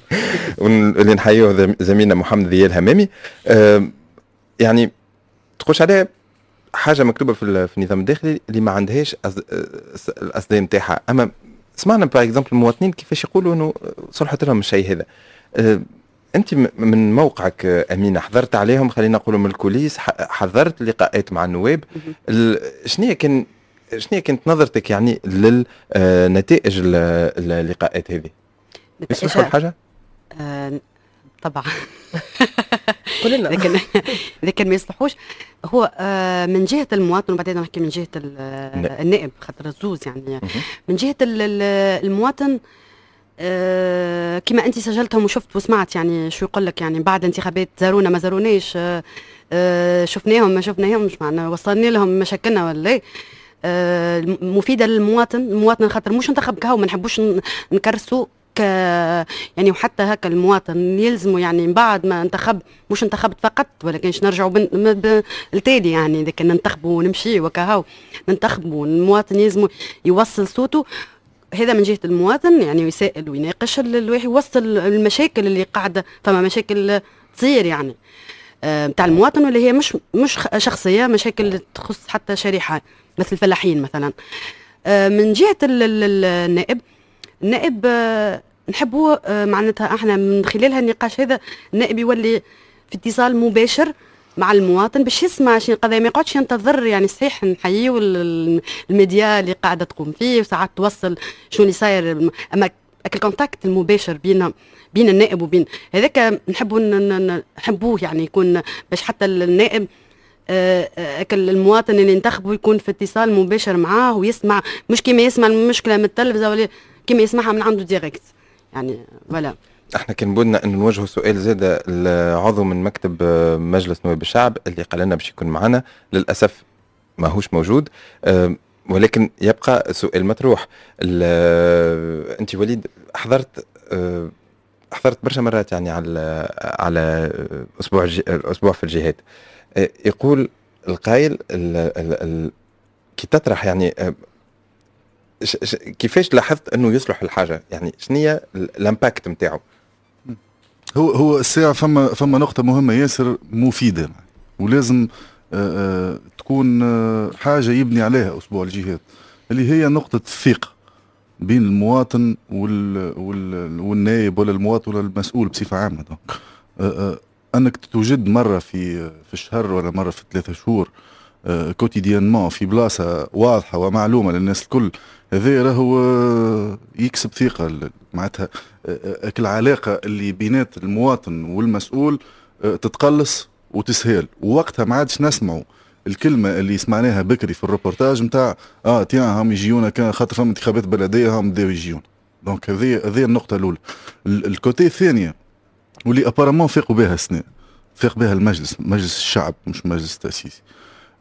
اللي نحيوه زميلنا محمد ذي الهمامي يعني تقولش عليه حاجه مكتوبه في النظام الداخلي اللي ما عندهاش الاصدام نتاعها اما سمعنا باغ اكزومبل المواطنين كيفاش يقولوا انه صلحت لهم الشيء هذا أه، انت من موقعك أه، امينه حضرت عليهم خلينا نقولوا من الكوليس حضرت لقاءات مع النواب شنو كان شنو كانت نظرتك يعني للنتائج أه، اللقاءات هذه؟ بس حاجه؟ آه طبعا كلنا لكن لكن ما يصلحوش هو آه، من جهه المواطن وبعدين نحكي من جهه النائب خاطر الزوز يعني من جهه المواطن آه، كما انت سجلتهم وشفت وسمعت يعني شو يقول لك يعني بعد انتخابات زارونا ما زاروناش آه، شفناهم ما شفناهمش معنا وصلنا لهم مشاكلنا ولا إيه. مفيده للمواطن المواطن خاطر مش انتخب كهو ما نحبوش نكرسوا هكا يعني وحتى هكا المواطن يلزموا يعني من بعد ما انتخب مش انتخبت فقط ولكن كانش نرجعوا لتالي يعني اذا كان ننتخبوا ونمشي وكهو ننتخبوا المواطن يلزموا يوصل صوته هذا من جهه المواطن يعني يسائل ويناقش الواحد يوصل المشاكل اللي قاعده فما مشاكل تصير يعني نتاع آه المواطن واللي هي مش مش شخصيه مشاكل تخص حتى شريحه مثل الفلاحين مثلا آه من جهه النائب النائب آه، نحبوا آه، معناتها احنا من خلال النقاش هذا النائب يولي في اتصال مباشر مع المواطن باش يسمع شي قضيه ما يقعدش ينتظر يعني صحيح نحييو الميديا اللي قاعده تقوم فيه وساعات توصل شنو اللي صاير اما الكونتاكت المباشر بين بين النائب وبين هذاك نحبوا نحبوه يعني يكون باش حتى النائب آه، المواطن اللي ينتخبه يكون في اتصال مباشر معاه ويسمع مش كيما يسمع المشكله من التلفزه ولا كما يسمعها من عنده ديريكت يعني فوالا احنا كان بدنا انه نوجهوا سؤال زاد لعضو من مكتب آه، مجلس نواب الشعب اللي قال لنا باش يكون معنا للاسف ماهوش موجود آه، ولكن يبقى سؤال مطروح آه، انت وليد حضرت حضرت برشا مرات يعني على على اسبوع الاسبوع في الجهاد يقول القائل كي تطرح يعني كيفاش لاحظت انه يصلح الحاجه يعني شنو الامباكت نتاعو هو هو الساعه فما فما نقطه مهمه ياسر مفيده ولازم آآ آه، آه، تكون آآ آه، حاجه يبني عليها اسبوع الجهاد اللي هي نقطه الثقه بين المواطن وال وال والنائب ولا المواطن ولا المسؤول بصفه عامه دونك انك توجد مره في في الشهر ولا مره في ثلاثة شهور آه، كوتيديانمون في بلاصه واضحه ومعلومه للناس الكل هذا راهو آه، يكسب ثقه معناتها العلاقه آه، اللي بينات المواطن والمسؤول تتقلص وتسهل ووقتها ما عادش نسمعوا الكلمه اللي سمعناها بكري في الروبورتاج نتاع اه تيان هم يجيونا كان خاطر فما انتخابات بلديه هم بداو يجيونا دونك هذه هذه النقطه الاولى الكوتي الثانيه واللي ابارمون فاقوا بها السنه فاق بها المجلس مجلس الشعب مش مجلس تاسيسي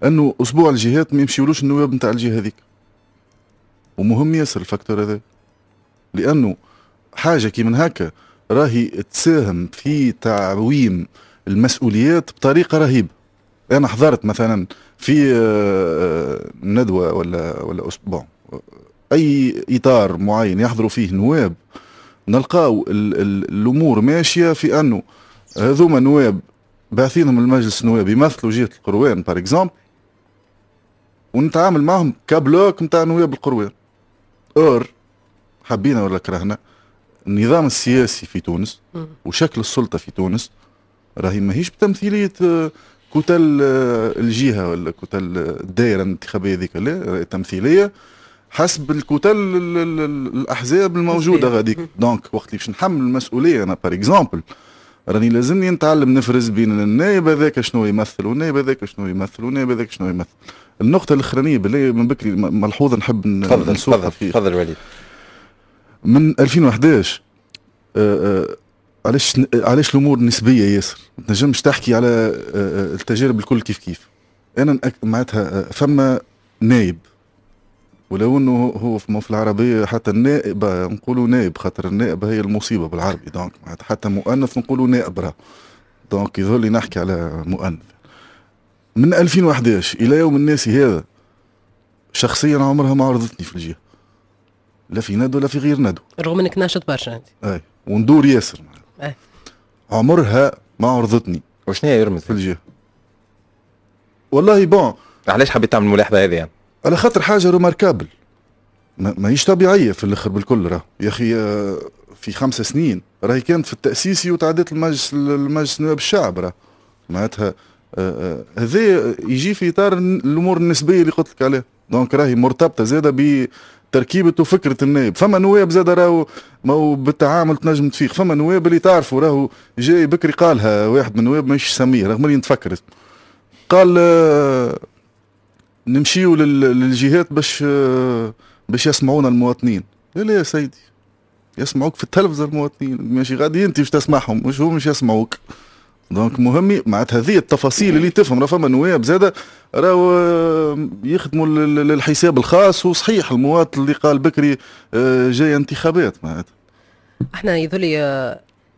انه اسبوع الجهات ما يمشيولوش النواب نتاع الجهه هذيك ومهم ياسر الفاكتور هذا لانه حاجه كي من هكا راهي تساهم في تعويم المسؤوليات بطريقه رهيبه انا حضرت مثلا في آه، ندوه ولا ولا اسبوع اي اطار معين يحضروا فيه نواب نلقاو الامور ماشيه في انه هذوما نواب باعثينهم المجلس النواب يمثلوا جهه القروان بار اكزومبل ونتعامل معهم كبلوك نتاع نواب القروان اور حبينا ولا كرهنا النظام السياسي في تونس وشكل السلطه في تونس راهي ماهيش بتمثيليه آه، كتل آه، الجهه ولا كتل آه، الدائره الانتخابيه ذيك لا تمثيليه حسب الكتل الاحزاب الموجوده غاديك دونك وقت اللي باش نحمل المسؤوليه انا بار اكزومبل راني لازمني نتعلم نفرز بين النايب هذاك شنو يمثل والنايب هذاك شنو يمثل والنايب هذاك شنو يمثل النقطه الاخرانيه بالله من بكري ملحوظه نحب نسوقها فيه تفضل وليد من 2011 آه، آه، علاش علاش الامور نسبيه ياسر ما تنجمش تحكي على آه، التجارب الكل كيف كيف انا معناتها فما نايب ولو انه هو مو في العربيه حتى النائب نقولوا نائب خاطر النائب هي المصيبه بالعربي دونك حتى مؤنث نقولوا نائب راه دونك يظل نحكي على مؤنث من 2011 الى يوم الناس هذا شخصيا عمرها ما عرضتني في الجهه لا في ندو لا في غير ندو رغم انك ناشط برشا انت اي وندور ياسر معنا. اي عمرها ما عرضتني وشنو هي يرمز في الجهه والله بون علاش حبيت تعمل الملاحظه هذه يعني على خاطر حاجه روماركابل ماهيش طبيعيه في الاخر بالكل راه يا اخي آه، في خمسة سنين راهي كانت في التاسيسي وتعديت المجلس المجلس نواب الشعب راه معناتها آه، آه، هذا يجي في اطار الامور النسبيه اللي قلت لك عليها دونك راهي مرتبطه زاده بتركيبه وفكره النائب فما نواب زاده راهو ما بالتعامل تنجم تفيق فما نواب اللي تعرفوا راهو جاي بكري قالها واحد من النواب ماهيش سميه رغم اللي نتفكر قال نمشيو للجهات باش باش يسمعونا المواطنين لا لا يا سيدي يسمعوك في التلفزه المواطنين ماشي غادي انت باش تسمعهم مش هو مش يسمعوك دونك مهمي معناتها هذه التفاصيل اللي تفهم راه فما نواب زاده راهو يخدموا للحساب الخاص وصحيح المواطن اللي قال بكري آه، جاي انتخابات معناتها احنا يظل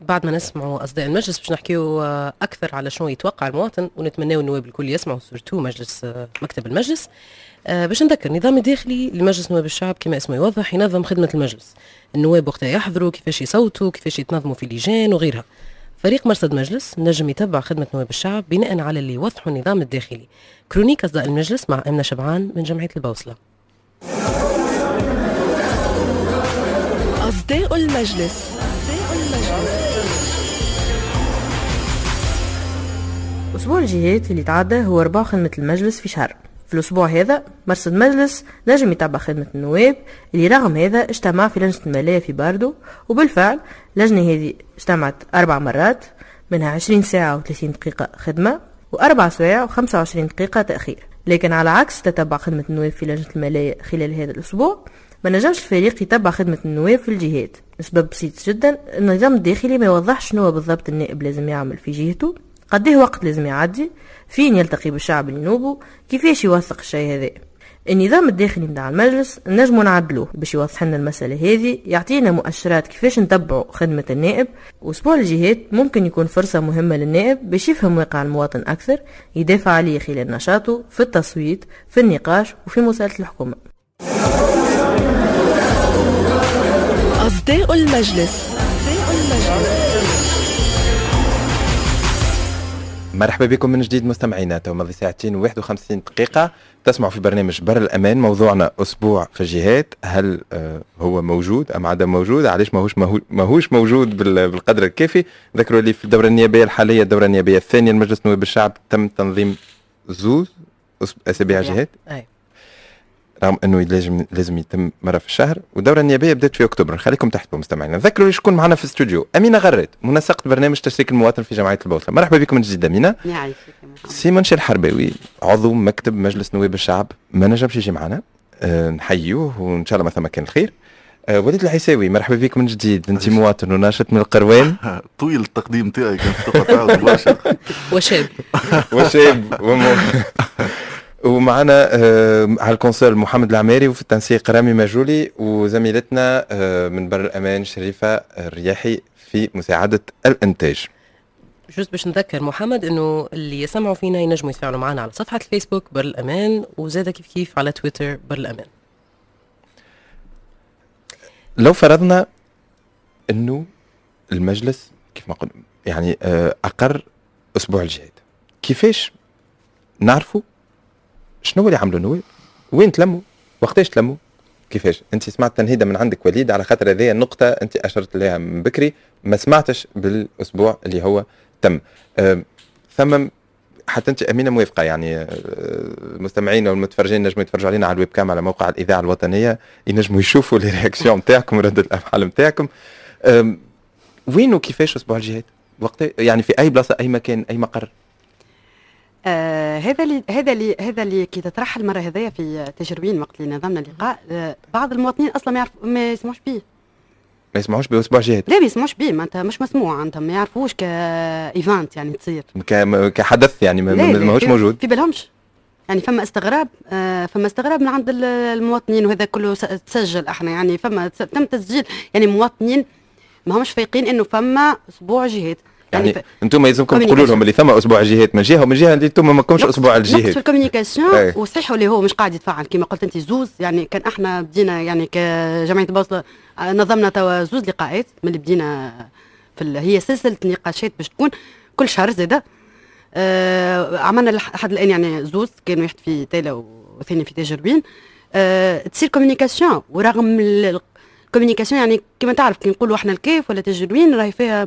بعد ما نسمعوا اصداء المجلس باش نحكيو اكثر على شنو يتوقع المواطن ونتمناو النواب الكل يسمعوا سورتو مجلس مكتب المجلس آه، باش نذكر النظام الداخلي لمجلس نواب الشعب كما اسمه يوضح ينظم خدمه المجلس النواب وقتها يحضروا كيفاش يصوتوا كيفاش يتنظموا في لجان وغيرها فريق مرصد مجلس نجم يتبع خدمة نواب الشعب بناء على اللي يوضحه النظام الداخلي كرونيك أصداء المجلس مع أمنة شبعان من جمعية البوصلة أصداء المجلس الأسبوع الجهات اللي تعدى هو ربع خدمة المجلس في شهر في الأسبوع هذا مرصد مجلس نجم يتبع خدمة النواب اللي رغم هذا اجتمع في لجنة المالية في باردو وبالفعل اللجنة هذه اجتمعت أربع مرات منها عشرين ساعة وثلاثين دقيقة خدمة وأربع سوايع وخمسة وعشرين دقيقة تأخير لكن على عكس تتبع خدمة النواب في لجنة المالية خلال هذا الأسبوع ما نجمش الفريق يتبع خدمة النواب في الجهات لسبب بسيط جدا النظام الداخلي ما يوضحش شنو بالضبط النائب لازم يعمل في جهته قد ايه وقت لازم يعدي فين يلتقي بالشعب اللي نوبو كيفاش يوثق الشيء هذا النظام الداخلي بتاع المجلس نجمو نعدلوه باش يوضح لنا المسألة هذه يعطينا مؤشرات كيفاش نتبعو خدمة النائب وسبوع الجهات ممكن يكون فرصة مهمة للنائب باش يفهم واقع المواطن أكثر يدافع عليه خلال نشاطه في التصويت في النقاش وفي مسألة الحكومة أصداء المجلس مرحبا بكم من جديد مستمعينا تو ماضي ساعتين و51 دقيقة تسمعوا في برنامج بر الأمان موضوعنا أسبوع في الجهات هل آه، هو موجود أم عدم موجود علاش ماهوش ماهوش موجود بالقدر الكافي ذكروا لي في الدورة النيابية الحالية الدورة النيابية الثانية لمجلس النواب الشعب تم تنظيم زوز أسابيع جهات رغم انه لازم لازم يتم مره في الشهر والدوره النيابيه بدات في اكتوبر نخليكم تحت مستمعينا نذكروا شكون معنا في الاستوديو امينه غرد منسقه برنامج تشريك المواطن في جمعيه البوصله مرحبا بكم من جديد امينه سيمون شيل الحرباوي عضو مكتب مجلس نواب الشعب ما نجمش يجي معنا أه نحيوه وان شاء الله ما ثم كان الخير أه وليد العيساوي مرحبا بك من جديد انت مواطن وناشط من القروان طويل التقديم تاعي كان وشاب وشاب ومعنا آه، على الكونسول محمد العماري وفي التنسيق رامي مجولي وزميلتنا آه، من بر الامان شريفه الرياحي في مساعده الانتاج جوز باش نذكر محمد انه اللي يسمعوا فينا ينجموا يتفاعلوا معنا على صفحه الفيسبوك بر الامان وزاد كيف كيف على تويتر بر الامان لو فرضنا انه المجلس كيف ما قلنا يعني آه، اقر اسبوع الجهاد كيفاش نعرفوا شنو اللي عملوا نوي وين تلموا وقتاش تلموا كيفاش انت سمعت تنهيده من عندك وليد على خاطر هذه النقطه انت اشرت لها من بكري ما سمعتش بالاسبوع اللي هو تم ثم حتى انت امينه موافقه يعني أه، المستمعين والمتفرجين نجموا يتفرجوا علينا على الويب كام على موقع الاذاعه الوطنيه ينجموا يشوفوا لي رياكسيون نتاعكم ورد الافعال نتاعكم وين وكيفاش الاسبوع الجهاد وقت يعني في اي بلاصه اي مكان اي مقر آه، هذا اللي هذا اللي هذا اللي كي تطرح المره هذايا في تجربين وقت اللي نظمنا اللقاء آه، بعض المواطنين اصلا ما يعرف ما يسمعوش به ما يسمعوش باسبوع اسبوع لا ما يسمعوش به معناتها مش مسموع انت ما يعرفوش كايفانت يعني تصير كحدث يعني ماهوش موجود في بالهمش يعني فما استغراب آه، فما استغراب من عند المواطنين وهذا كله تسجل احنا يعني فما تم تسجيل يعني مواطنين ما همش فايقين انه فما اسبوع جهاد يعني, يعني انتم يلزمكم تقولوا لهم اللي ثم اسبوع الجهات من جهه ومن جهه انتم ما كنتش اسبوع الجهات في الكوميونيكاسيون إيه. وصحيح اللي هو مش قاعد يتفاعل كما قلت انت زوز يعني كان احنا بدينا يعني كجمعيه بوصله آه، نظمنا توا زوز لقاءات من اللي بدينا في ال... هي سلسله نقاشات باش تكون كل شهر زاده آه عملنا لحد الان يعني زوز كان واحد في تيلا وثاني في تجربين آه تصير كوميونيكاسيون ورغم الكوميونيكاسيون يعني كما تعرف كي نقولوا احنا الكيف ولا تجربين راهي فيها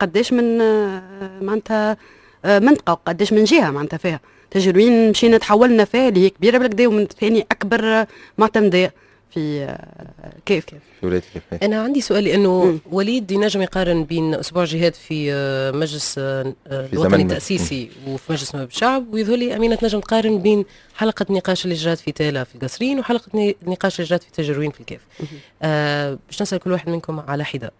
قداش من آه، معناتها آه، منطقه وقداش من جهه معناتها فيها تجروين مشينا تحولنا فيها اللي هي كبيره بالكدا ومن ثاني اكبر آه، معتمديه في كيف كيف في ولايه انا عندي سؤال لانه وليد ينجم يقارن بين اسبوع جهاد في مجلس الوطني التاسيسي وفي مجلس نواب الشعب ويظهر لي امينه تنجم تقارن بين حلقه نقاش اللي جرات في تالا في القصرين وحلقه نقاش اللي جرات في تجروين في الكيف آه باش نسال كل واحد منكم على حده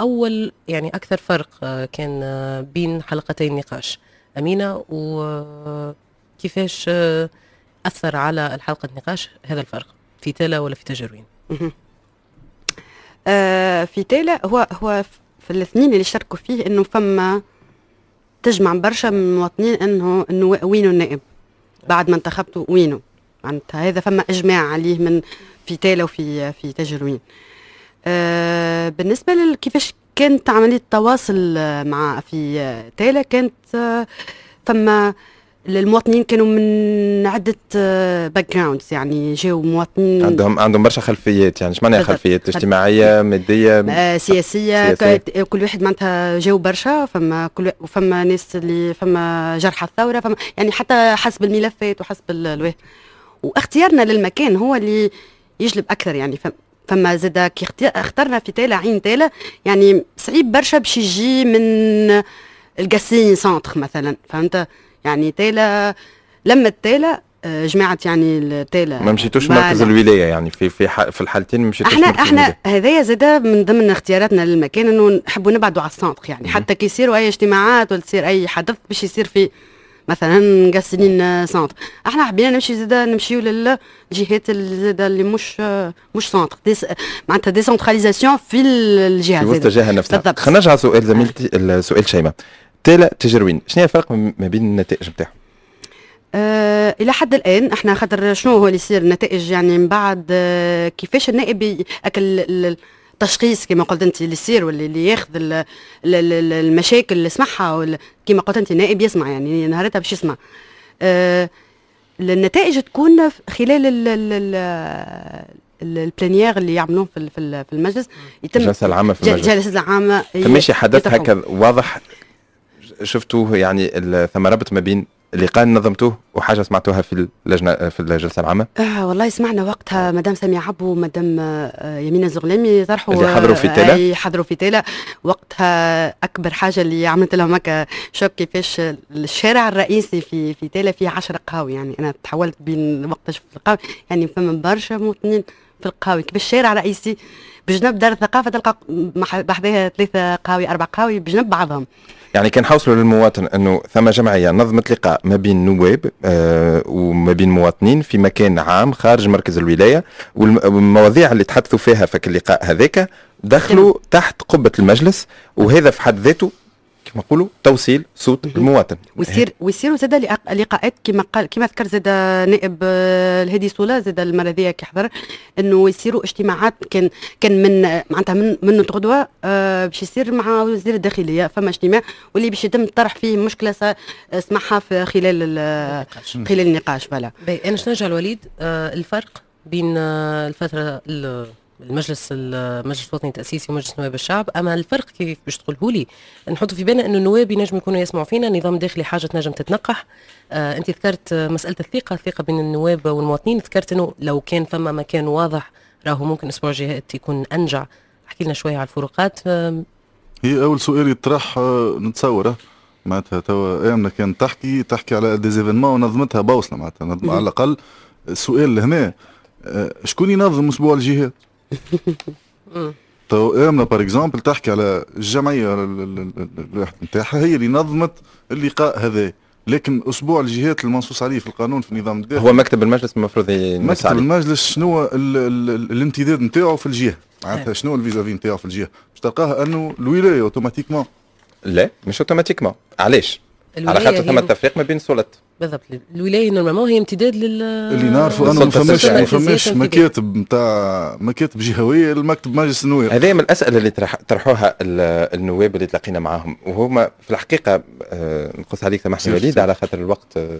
اول يعني اكثر فرق آه، كان آه، بين حلقتي النقاش امينه وكيفاش آه، اثر على الحلقه النقاش هذا الفرق في تالا ولا في تجربين في تالا هو هو في الاثنين اللي شاركوا فيه انه فما تجمع برشا من المواطنين انه انه وينو النائب بعد ما انتخبته وينو معناتها هذا فما اجماع عليه من في تالا وفي في تجروين آه، بالنسبه لكيفاش كانت عمليه التواصل مع في تالا كانت آه، فما المواطنين كانوا من عده باك آه، جراوندز يعني جاو مواطنين عندهم عندهم برشا خلفيات يعني معناها خلفيات اجتماعيه ماديه سياسيه, سياسية. كل واحد معناتها جاو برشا فما كل وفما ناس اللي فما جرحى الثوره فما يعني حتى حسب الملفات وحسب واختيارنا للمكان هو اللي يجلب اكثر يعني فما زاد كي اخترنا في تالا عين تالا يعني صعيب برشا باش يجي من القاسين سنتر مثلا فهمت يعني تالا لما تالا آه، جماعه يعني التالا ما مشيتوش مركز الولايه يعني في في في الحالتين ما مشيتوش احنا احنا هذايا زاد من ضمن اختياراتنا للمكان انه نحبوا نبعدوا على السنتر يعني حتى كي يصيروا اي اجتماعات ولا تصير اي حدث باش يصير في مثلا قاسلين سنتر احنا حبينا نمشي زادا نمشيو للجهات زادا اللي مش مش سنتر ديس معناتها ديسنتراليزاسيون في الجهه في الجهه نفسها خلينا نرجع سؤال زميلتي سؤال شيماء تالا تجروين شنو هي الفرق ما بين النتائج نتاعهم آه، الى حد الان احنا خاطر شنو هو اللي يصير النتائج يعني من بعد آه، كيفاش النائب اكل تشخيص كما قلت انت اللي يصير واللي اللي ياخذ المشاكل اللي سمعها كما قلت انت نائب يسمع يعني نهارتها باش يسمع آه النتائج تكون خلال البلانيير اللي يعملوه في في المجلس يتم الجلسه العامه في المجلس الجلسه العامه فماشي حدث هكذا واضح شفتوه يعني ثم ربط ما بين لقاء نظمتوه وحاجه سمعتوها في اللجنه في الجلسه العامه؟ آه والله سمعنا وقتها مدام ساميه عبو ومدام آه، يمينه زغلامي طرحوا اللي حضروا في تيلا آه، اي حضروا في تيلا وقتها اكبر حاجه اللي عملت لهم هكا شوك كيفاش الشارع الرئيسي في في تيلا فيه 10 قهاوي يعني انا تحولت بين وقتها شفت القهاوي يعني فما برشا مواطنين في القهاوي كيفاش الشارع الرئيسي بجنب دار الثقافه تلقى بحذاها ثلاثه قهاوي اربع قهاوي بجنب بعضهم يعني كان حوصلوا للمواطن انه ثم جمعيه نظمت لقاء ما بين نواب آه وما بين مواطنين في مكان عام خارج مركز الولايه والمواضيع اللي تحدثوا فيها في اللقاء هذاك دخلوا تحت قبه المجلس وهذا في حد ذاته كما نقولوا توصيل صوت المواطن ويصير ويصيروا زاد لقاءات كما قال كما ذكر زاد نائب آه، الهادي سولا زاد المره هذيا كي حضر انه يصيروا اجتماعات كان كان من معناتها من من غدوه آه، باش يصير مع وزير الداخليه فما اجتماع واللي باش يتم طرح فيه مشكله سمعها في خلال خلال النقاش فوالا انا شنو نرجع الوليد آه، الفرق بين الفتره المجلس المجلس الوطني التاسيسي ومجلس نواب الشعب اما الفرق كيف باش تقوله لي نحطوا في بالنا انه النواب ينجموا يكونوا يسمعوا فينا نظام داخلي حاجه تنجم تتنقح آه انت ذكرت مساله الثقه الثقه بين النواب والمواطنين ذكرت انه لو كان فما مكان واضح راهو ممكن الاسبوع الجاي يكون انجع احكي لنا شويه على الفروقات آه، هي اول سؤال يطرح آه، نتصوره آه. معناتها توا امنا كان تحكي تحكي على ديزيفينمون ونظمتها بوصله معناتها على الاقل السؤال لهنا شكون ينظم اسبوع الجهات؟ تو امنا بار اكزومبل تحكي على الجمعيه نتاعها هي اللي نظمت اللقاء هذا لكن اسبوع الجهات المنصوص عليه في القانون في النظام الداخلي هو مكتب المجلس المفروض مكتب عليه. المجلس شنو الامتداد نتاعو في الجهه معناتها شنو الفيزافي نتاعو في الجهه باش تلقاها انه الولايه اوتوماتيكمون لا مش اوتوماتيكمون علاش على خاطر ثم التفريق ما بين السلطات بالضبط الولايه نورمالمون هي امتداد لل اللي نعرفوا انه ما فماش ما فماش مكاتب نتاع مكاتب جهويه لمكتب مجلس النواب هذه من الاسئله اللي طرحوها النواب اللي تلاقينا معاهم وهما في الحقيقه نقص عليك سامحني وليد على خاطر الوقت آه،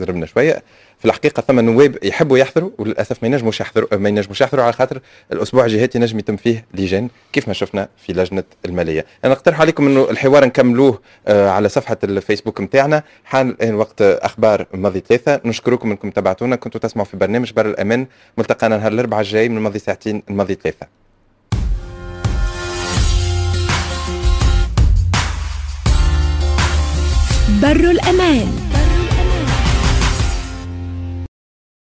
ضربنا شويه في الحقيقه ثم نواب يحبوا يحضروا وللاسف ما ينجموش يحضروا ما ينجموش يحضروا على خاطر الاسبوع الجهات ينجم يتم فيه لجان كيف ما شفنا في لجنه الماليه انا نقترح عليكم انه الحوار نكملوه آه، على صفحه الفيسبوك نتاعنا حان الان وقت اخبار الماضي ثلاثه نشكركم انكم تابعتونا كنتوا تسمعوا في برنامج بر الامان ملتقانا نهار الاربعاء الجاي من الماضي ساعتين الماضي ثلاثه بر الامان